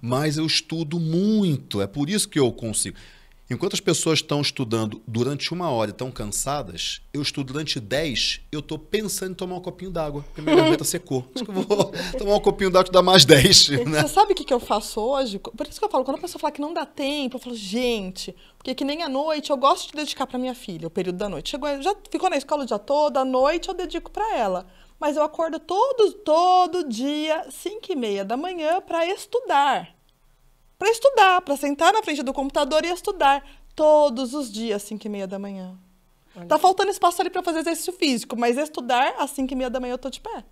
mas eu estudo muito. É por isso que eu consigo. Enquanto as pessoas estão estudando durante uma hora e estão cansadas, eu estudo durante 10, eu estou pensando em tomar um copinho d'água, porque minha garganta secou. Acho que eu vou tomar um copinho d'água e dar mais 10. Né? Você sabe o que, eu faço hoje? Por isso que eu falo, quando a pessoa fala que não dá tempo, eu falo, gente, porque que nem à noite, eu gosto de dedicar para minha filha o período da noite. Chegou, já ficou na escola o dia todo, à noite eu dedico para ela mas eu acordo todo, todo dia, 5 e meia da manhã, para estudar para estudar, para sentar na frente do computador e estudar todos os dias, 5 e meia da manhã. Olha. Tá faltando espaço ali para fazer exercício físico, mas estudar às 5 e meia da manhã eu tô de pé.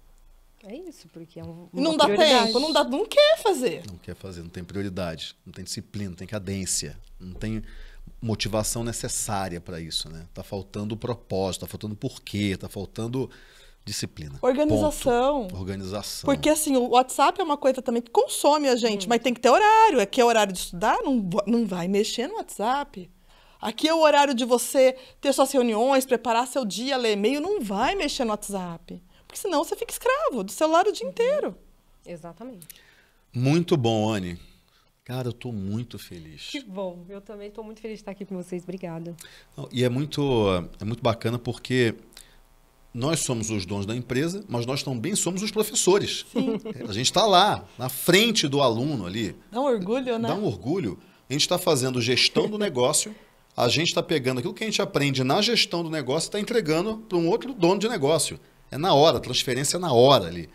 É isso, porque é um. Não dá tempo, não, dá, não quer fazer. Não quer fazer, não tem prioridade, não tem disciplina, não tem cadência, não tem motivação necessária para isso, né? Tá faltando propósito, tá faltando porquê, tá faltando Disciplina. Organização. Ponto. Organização. Porque assim, o WhatsApp é uma coisa também que consome a gente, hum. mas tem que ter horário. Aqui é horário de estudar, não, não vai mexer no WhatsApp. Aqui é o horário de você ter suas reuniões, preparar seu dia, ler e-mail, não vai mexer no WhatsApp. Porque senão você fica escravo do celular o dia uhum. inteiro. Exatamente. Muito bom, Anne. Cara, eu tô muito feliz. Que bom. Eu também tô muito feliz de estar aqui com vocês. Obrigada. E é muito, é muito bacana porque nós somos os donos da empresa, mas nós também somos os professores. Sim. É, a gente está lá, na frente do aluno ali. Dá um orgulho, né? Dá um orgulho. A gente está fazendo gestão do negócio, a gente está pegando aquilo que a gente aprende na gestão do negócio e está entregando para um outro dono de negócio. É na hora, transferência é na hora ali.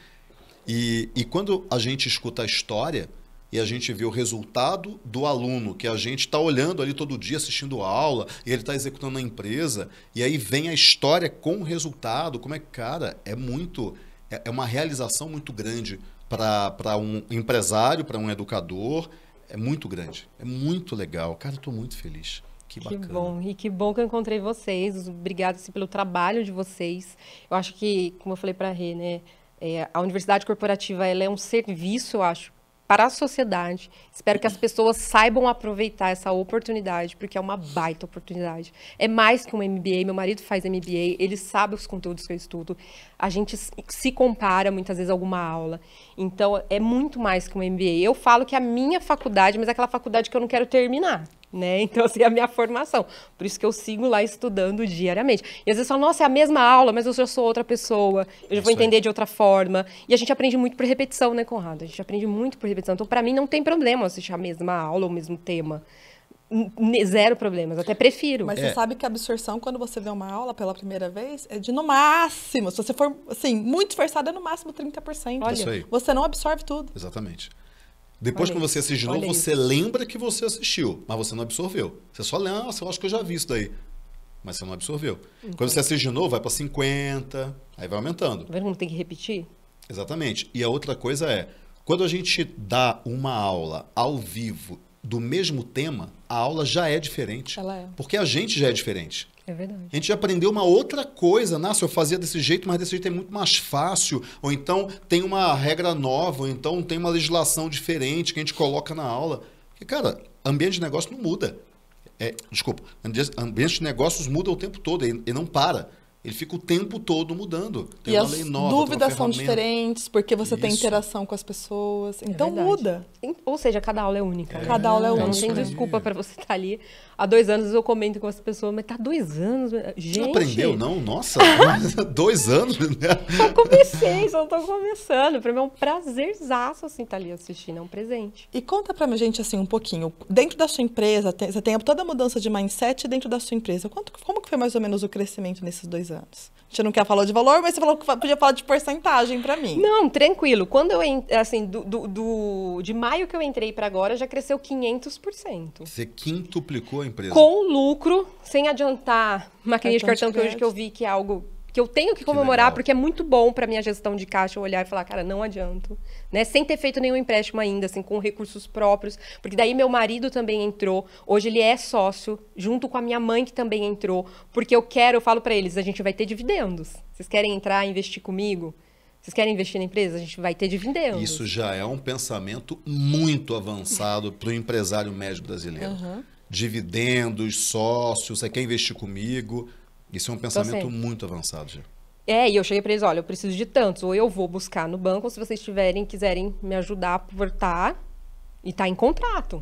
E, e quando a gente escuta a história, e a gente vê o resultado do aluno que a gente está olhando ali todo dia, assistindo a aula, e ele está executando na empresa, e aí vem a história com o resultado, como é que, cara, é muito, é, é uma realização muito grande para um empresário, para um educador, é muito grande, é muito legal, cara, estou muito feliz. Que, que bom, e que bom que eu encontrei vocês. Obrigado assim, pelo trabalho de vocês. Eu acho que, como eu falei para a Rê, né, é, a universidade corporativa ela é um serviço, eu acho, para a sociedade. Espero que as pessoas saibam aproveitar essa oportunidade, porque é uma baita oportunidade. É mais que um MBA, meu marido faz MBA, ele sabe os conteúdos que eu estudo. A gente se compara muitas vezes a alguma aula. Então, é muito mais que um MBA. Eu falo que é a minha faculdade, mas é aquela faculdade que eu não quero terminar. Né? Então, assim, é a minha formação. Por isso que eu sigo lá estudando diariamente. E às vezes falam, nossa, é a mesma aula, mas eu já sou outra pessoa, eu já vou entender de outra forma. E a gente aprende muito por repetição, né, Conrado? A gente aprende muito por repetição. Então, para mim, não tem problema assistir a mesma aula ou o mesmo tema. zero problemas, até prefiro. Mas é. você sabe que a absorção, quando você vê uma aula pela primeira vez, é de no máximo, se você for, assim, muito esforçada, é no máximo 30%. Olha, você não absorve tudo. Exatamente. Depois, que você assiste de novo, você lembra que você assistiu, mas você não absorveu. Você só lembra, ah, eu acho que eu já vi isso daí. Mas você não absorveu. Entendi. Quando você assiste de novo, vai para 50, aí vai aumentando. Tá vendo tem que repetir? Exatamente. E a outra coisa é, quando a gente dá uma aula ao vivo do mesmo tema, a aula já é diferente. Ela é. Porque a gente já é diferente. É verdade. A gente aprendeu uma outra coisa, né? Se eu fazia desse jeito, mas desse jeito é muito mais fácil. Ou então tem uma regra nova, ou então tem uma legislação diferente que a gente coloca na aula. Porque, cara, ambiente de negócio não muda. É, desculpa, ambiente de negócios muda o tempo todo, e não para. Ele fica o tempo todo mudando. Tem e uma as lei nova, dúvidas são diferentes, porque você Isso. tem interação com as pessoas. É então é muda. Ou seja, cada aula é única. É, cada aula é, é única. Não tem desculpa para você estar tá ali. Há dois anos eu comento com as pessoas, mas tá dois anos. Gente. Não aprendeu, não? Nossa, dois anos. Né? Só comecei, só tô começando. Para mim é um prazerzaço assim, estar tá ali assistindo, é um presente. E conta pra gente assim um pouquinho. Dentro da sua empresa, você tem toda a mudança de mindset dentro da sua empresa. Quanto, como que foi mais ou menos o crescimento nesses dois anos? anos. A gente não quer falar de valor, mas você falou que podia falar de porcentagem para mim. Não, tranquilo. Quando eu, assim, do, do, do de maio que eu entrei para agora, já cresceu 500%. Você quintuplicou a empresa? Com lucro, sem adiantar maquininha cartão de cartão, de que hoje que eu vi que é algo que eu tenho que comemorar que porque é muito bom para minha gestão de caixa eu olhar e falar, cara, não adianto, né? Sem ter feito nenhum empréstimo ainda, assim, com recursos próprios, porque daí meu marido também entrou. Hoje ele é sócio junto com a minha mãe que também entrou, porque eu quero, eu falo para eles, a gente vai ter dividendos. Vocês querem entrar e investir comigo? Vocês querem investir na empresa? A gente vai ter dividendos. Isso já é um pensamento muito avançado para o empresário médio brasileiro. Uhum. Dividendos, sócios, você quer investir comigo? Isso é um pensamento muito avançado, já. É, e eu cheguei para eles, olha, eu preciso de tantos, ou eu vou buscar no banco, ou se vocês tiverem, quiserem me ajudar a portar, e tá em contrato,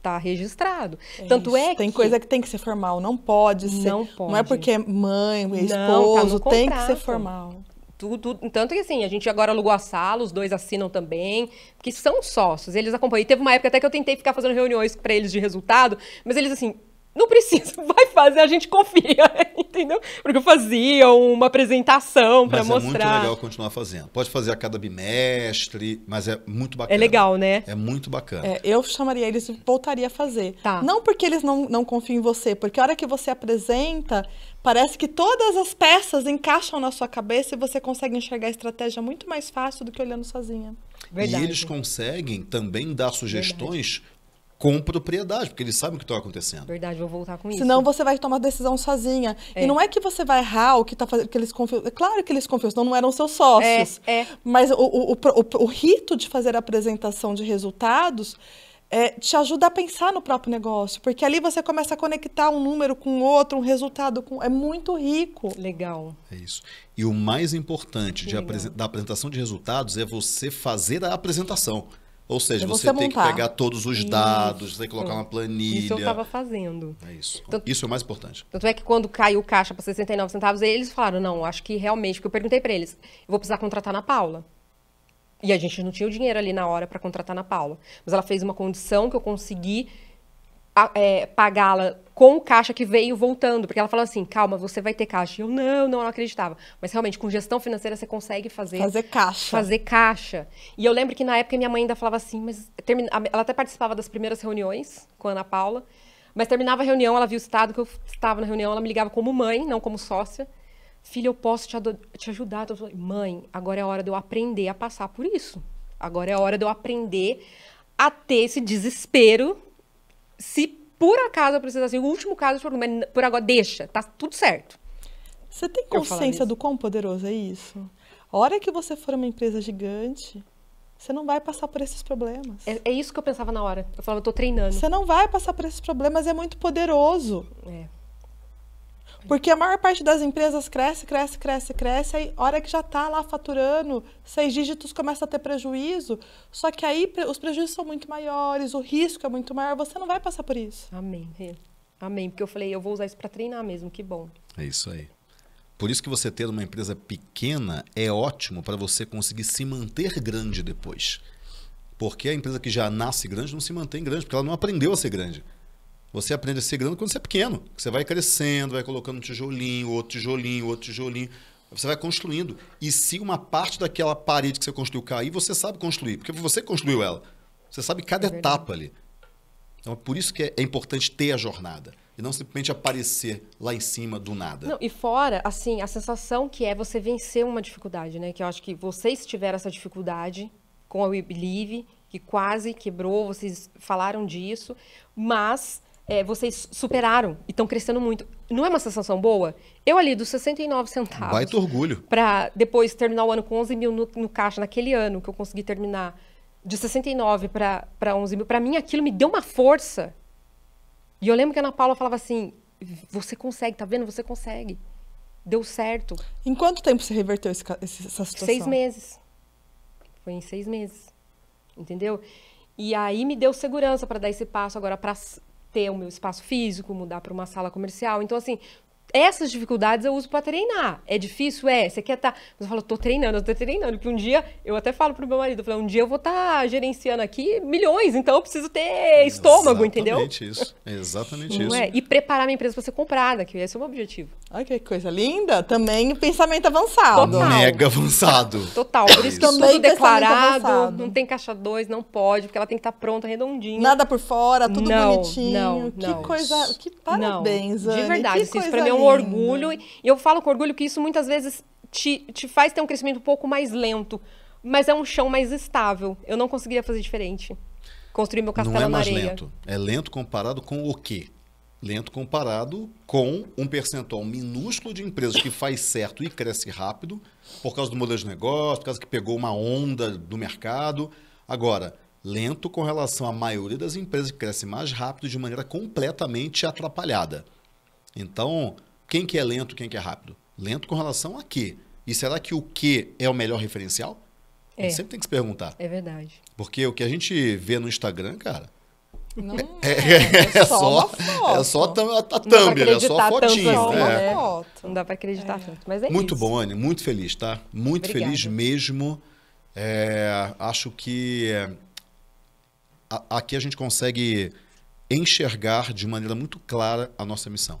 tá registrado. É Tanto isso. é que... Tem coisa que tem que ser formal, não pode ser. Não pode. Não é porque é mãe, é esposo, tá tem que ser formal. Tudo, tanto que assim, a gente agora alugou a sala, os dois assinam também, que são sócios, eles acompanham. E teve uma época até que eu tentei ficar fazendo reuniões para eles de resultado, mas eles assim, não precisa, vai fazer, a gente confia, entendeu? Porque eu fazia uma apresentação para mostrar. Mas é muito legal continuar fazendo. Pode fazer a cada bimestre, mas é muito bacana. É legal, né? É muito bacana. É, eu chamaria eles e voltaria a fazer. Tá. Não porque eles não, não confiam em você, porque a hora que você apresenta, parece que todas as peças encaixam na sua cabeça e você consegue enxergar a estratégia muito mais fácil do que olhando sozinha. Verdade. E eles conseguem também dar sugestões Verdade com propriedade, porque eles sabem o que está acontecendo. Verdade, vou voltar com isso. Senão você vai tomar decisão sozinha. É. E não é que você vai errar o que está fazendo, que eles confiam. É claro que eles confiam, senão não eram seus sócios. É, é. Mas o, o, o, o, rito de fazer a apresentação de resultados é, te ajuda a pensar no próprio negócio, porque ali você começa a conectar um número com outro, um resultado com. É muito rico. Legal. É isso. E o mais importante da apresentação de resultados é você fazer a apresentação. Ou seja, você, tem que pegar todos os dados, isso. tem que colocar uma planilha. Isso eu estava fazendo. É isso. então isso é o mais importante. Tanto é que quando caiu o caixa para 69 centavos, eles falaram: não, acho que realmente, porque eu perguntei para eles, eu vou precisar contratar na Paula. E a gente não tinha o dinheiro ali na hora para contratar na Paula. Mas ela fez uma condição que eu consegui é, pagá-la com o caixa que veio voltando, porque ela falou assim, calma, você vai ter caixa. E eu, não, não, não acreditava. Mas realmente, com gestão financeira, você consegue fazer... Fazer caixa. Fazer caixa. E eu lembro que na época minha mãe ainda falava assim, mas... Termina... Ela até participava das primeiras reuniões com a Ana Paula, mas terminava a reunião, ela via o estado que eu estava na reunião, ela me ligava como mãe, não como sócia. Filha, eu posso te, te ajudar? Então, eu falei, mãe, agora é hora de eu aprender a passar por isso. Agora é hora de eu aprender a ter esse desespero se por acaso precisar, assim, o último caso, é por agora deixa, tá tudo certo. Você tem consciência do quão poderoso é isso? A hora que você for uma empresa gigante, você não vai passar por esses problemas. É, é isso que eu pensava na hora. Eu falava, eu tô treinando. Você não vai passar por esses problemas, é muito poderoso. É. Porque a maior parte das empresas cresce, cresce, cresce, cresce, aí hora que já está lá faturando, seis dígitos começa a ter prejuízo, só que aí os prejuízos são muito maiores, o risco é muito maior, você não vai passar por isso. Amém. Amém, porque eu falei, eu vou usar isso para treinar mesmo, que bom. É isso aí. Por isso que você ter uma empresa pequena é ótimo para você conseguir se manter grande depois. Porque a empresa que já nasce grande não se mantém grande, porque ela não aprendeu a ser grande. Você aprende a ser grande quando você é pequeno. Você vai crescendo, vai colocando um tijolinho, outro tijolinho, outro tijolinho. Você vai construindo. E se uma parte daquela parede que você construiu cair, você sabe construir, porque você construiu ela. Você sabe cada é etapa ali. Então é por isso que é, é importante ter a jornada e não simplesmente aparecer lá em cima do nada. Não, e fora, assim, a sensação que é você vencer uma dificuldade, né? Que eu acho que vocês tiveram essa dificuldade com a Believe, que quase quebrou, vocês falaram disso, mas é, vocês superaram e estão crescendo muito. Não é uma sensação boa? Eu ali, dos 69 centavos. Baita orgulho. Para depois terminar o ano com 11 mil no, no caixa, naquele ano que eu consegui terminar de 69 para 11 mil. Para mim, aquilo me deu uma força. E eu lembro que a Ana Paula falava assim: você consegue, tá vendo? Você consegue. Deu certo. Em quanto tempo você reverteu esse, essa situação? Seis meses. Foi em seis meses. Entendeu? E aí me deu segurança para dar esse passo agora para ter o meu espaço físico, mudar para uma sala comercial. Então, assim, essas dificuldades eu uso para treinar. É difícil? É. Você quer estar. Tá... Mas eu falo, tô treinando, eu tô treinando. Que um dia, eu até falo pro meu marido, eu falo, um dia eu vou estar tá gerenciando aqui milhões, então eu preciso ter estômago, entendeu? Exatamente isso. Exatamente isso. É? E preparar minha empresa para ser comprada, que esse é o meu objetivo. Ai, que coisa linda. Também pensamento avançado. Total. Mega avançado. Total. Por é isso que Também tudo declarado. Avançado. Não tem caixa dois, não pode, porque ela tem que estar tá pronta, redondinha. Nada por fora, tudo não, bonitinho. Não, que não. coisa. Que parabéns, não. De verdade, que isso pra mim é um orgulho. E eu falo com orgulho que isso muitas vezes te, te faz ter um crescimento um pouco mais lento. Mas é um chão mais estável. Eu não conseguiria fazer diferente. Construir meu castelo na Não é mais lento. É lento comparado com o quê? Lento comparado com um percentual minúsculo de empresas que faz certo e cresce rápido por causa do modelo de negócio, por causa que pegou uma onda do mercado. Agora, lento com relação à maioria das empresas que cresce mais rápido de maneira completamente atrapalhada. Então, quem que é lento, quem que é rápido? Lento com relação a quê? E será que o que é o melhor referencial? É. A gente é. sempre tem que se perguntar. É verdade. Porque o que a gente vê no Instagram, cara. Não é, é, é, é, é, só, é só a, a thumb, assim, né? né? é só a fotinho. Tanto, né? Não dá para acreditar tanto. Mas é muito isso. bom, Anne, muito feliz, tá? Muito Obrigada. feliz mesmo. acho que a, aqui a gente consegue enxergar de maneira muito clara a nossa missão.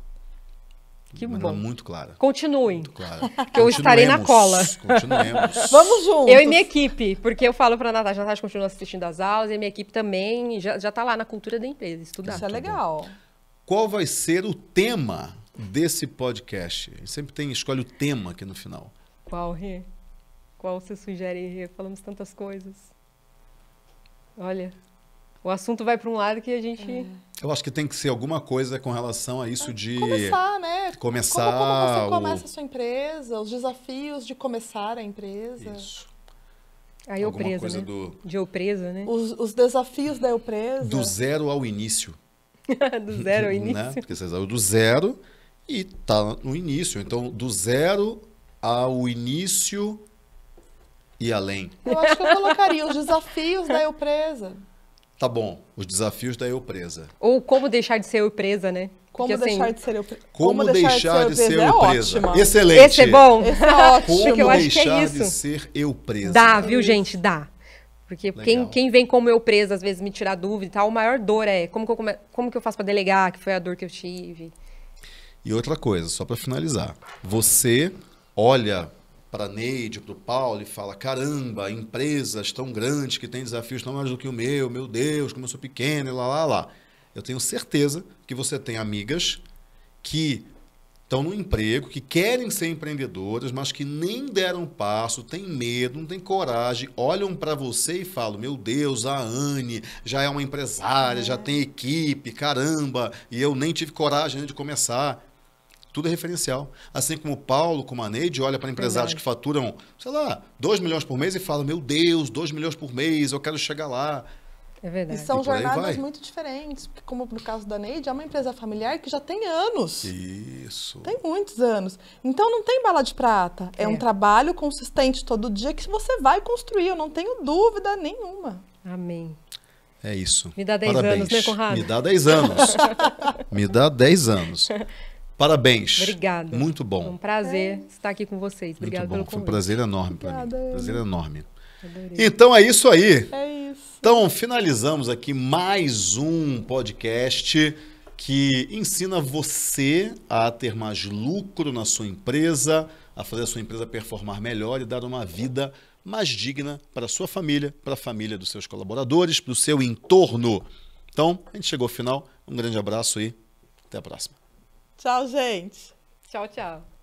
Que Mas Muito clara. Continuem. Muito clara. Que eu estarei na cola. Continuemos. Vamos juntos. Eu e minha equipe, porque eu falo para a Natasha, a Natasha continua assistindo as aulas, e a minha equipe também já está lá na cultura da empresa, estudar. Isso é tá legal. Qual vai ser o tema desse podcast? Sempre tem, escolhe o tema aqui no final. Qual, Rê? Qual você sugere, Rê? Falamos tantas coisas. Olha, o assunto vai para um lado que a gente... É. Eu acho que tem que ser alguma coisa com relação a isso de. Começar, né? Começar. Como, como você começa o... a sua empresa, os desafios de começar a empresa. Isso. A Eupresa, coisa né? do... De Eupresa, né? Os, os, desafios da Eupresa. Do zero ao início. do zero ao né? início. né? Porque você saiu do zero e tá no início. Então, do zero ao início e além. Eu acho que eu colocaria os desafios da Eupresa tá bom, os desafios da eu presa. Ou como deixar de ser eu presa, né? Como Porque, assim, deixar de ser eu presa. Como, como deixar, de ser eu presa. É Excelente. Esse é bom. Esse é ótimo. Como eu é deixar é de ser eu presa. Dá, viu, gente? Dá. Porque quem, quem vem como eu presa, às vezes, me tirar dúvida e tal, a maior dor é como que eu, come... como que eu faço para delegar, que foi a dor que eu tive. E outra coisa, só para finalizar. Você olha para Neide, para o Paulo e fala: caramba, empresas tão grandes que têm desafios tão maiores do que o meu, meu Deus, como eu sou pequeno, e lá, lá, lá. Eu tenho certeza que você tem amigas que estão no emprego, que querem ser empreendedoras, mas que nem deram passo, têm medo, não têm coragem, olham para você e falam: Meu Deus, a Anne já é uma empresária, já tem equipe, caramba, e eu nem tive coragem né, de começar. Tudo é referencial. Assim como o Paulo, como a Neide, olha para empresários Verdade. que faturam, sei lá, 2 milhões por mês e fala: Meu Deus, 2 milhões por mês, eu quero chegar lá. É verdade. E são e jornadas muito diferentes, porque como no caso da Neide, é uma empresa familiar que já tem anos. Isso. Tem muitos anos. Então não tem bala de prata. É, é um trabalho consistente todo dia que você vai construir, eu não tenho dúvida nenhuma. Amém. É isso. Me dá 10 anos, né, Conrado? Me dá 10 anos. Me dá 10 anos. Parabéns. Obrigada. Muito bom. Foi um prazer é. estar aqui com vocês. Obrigado pelo convite. Foi um prazer enorme para mim. Prazer enorme. Adorei. Então é isso aí. É isso. Então finalizamos aqui mais um podcast que ensina você a ter mais lucro na sua empresa, a fazer a sua empresa performar melhor e dar uma vida mais digna para a sua família, para a família dos seus colaboradores, para o seu entorno. Então, a gente chegou ao final. Um grande abraço e até a próxima. Tchau, gente. Tchau, tchau.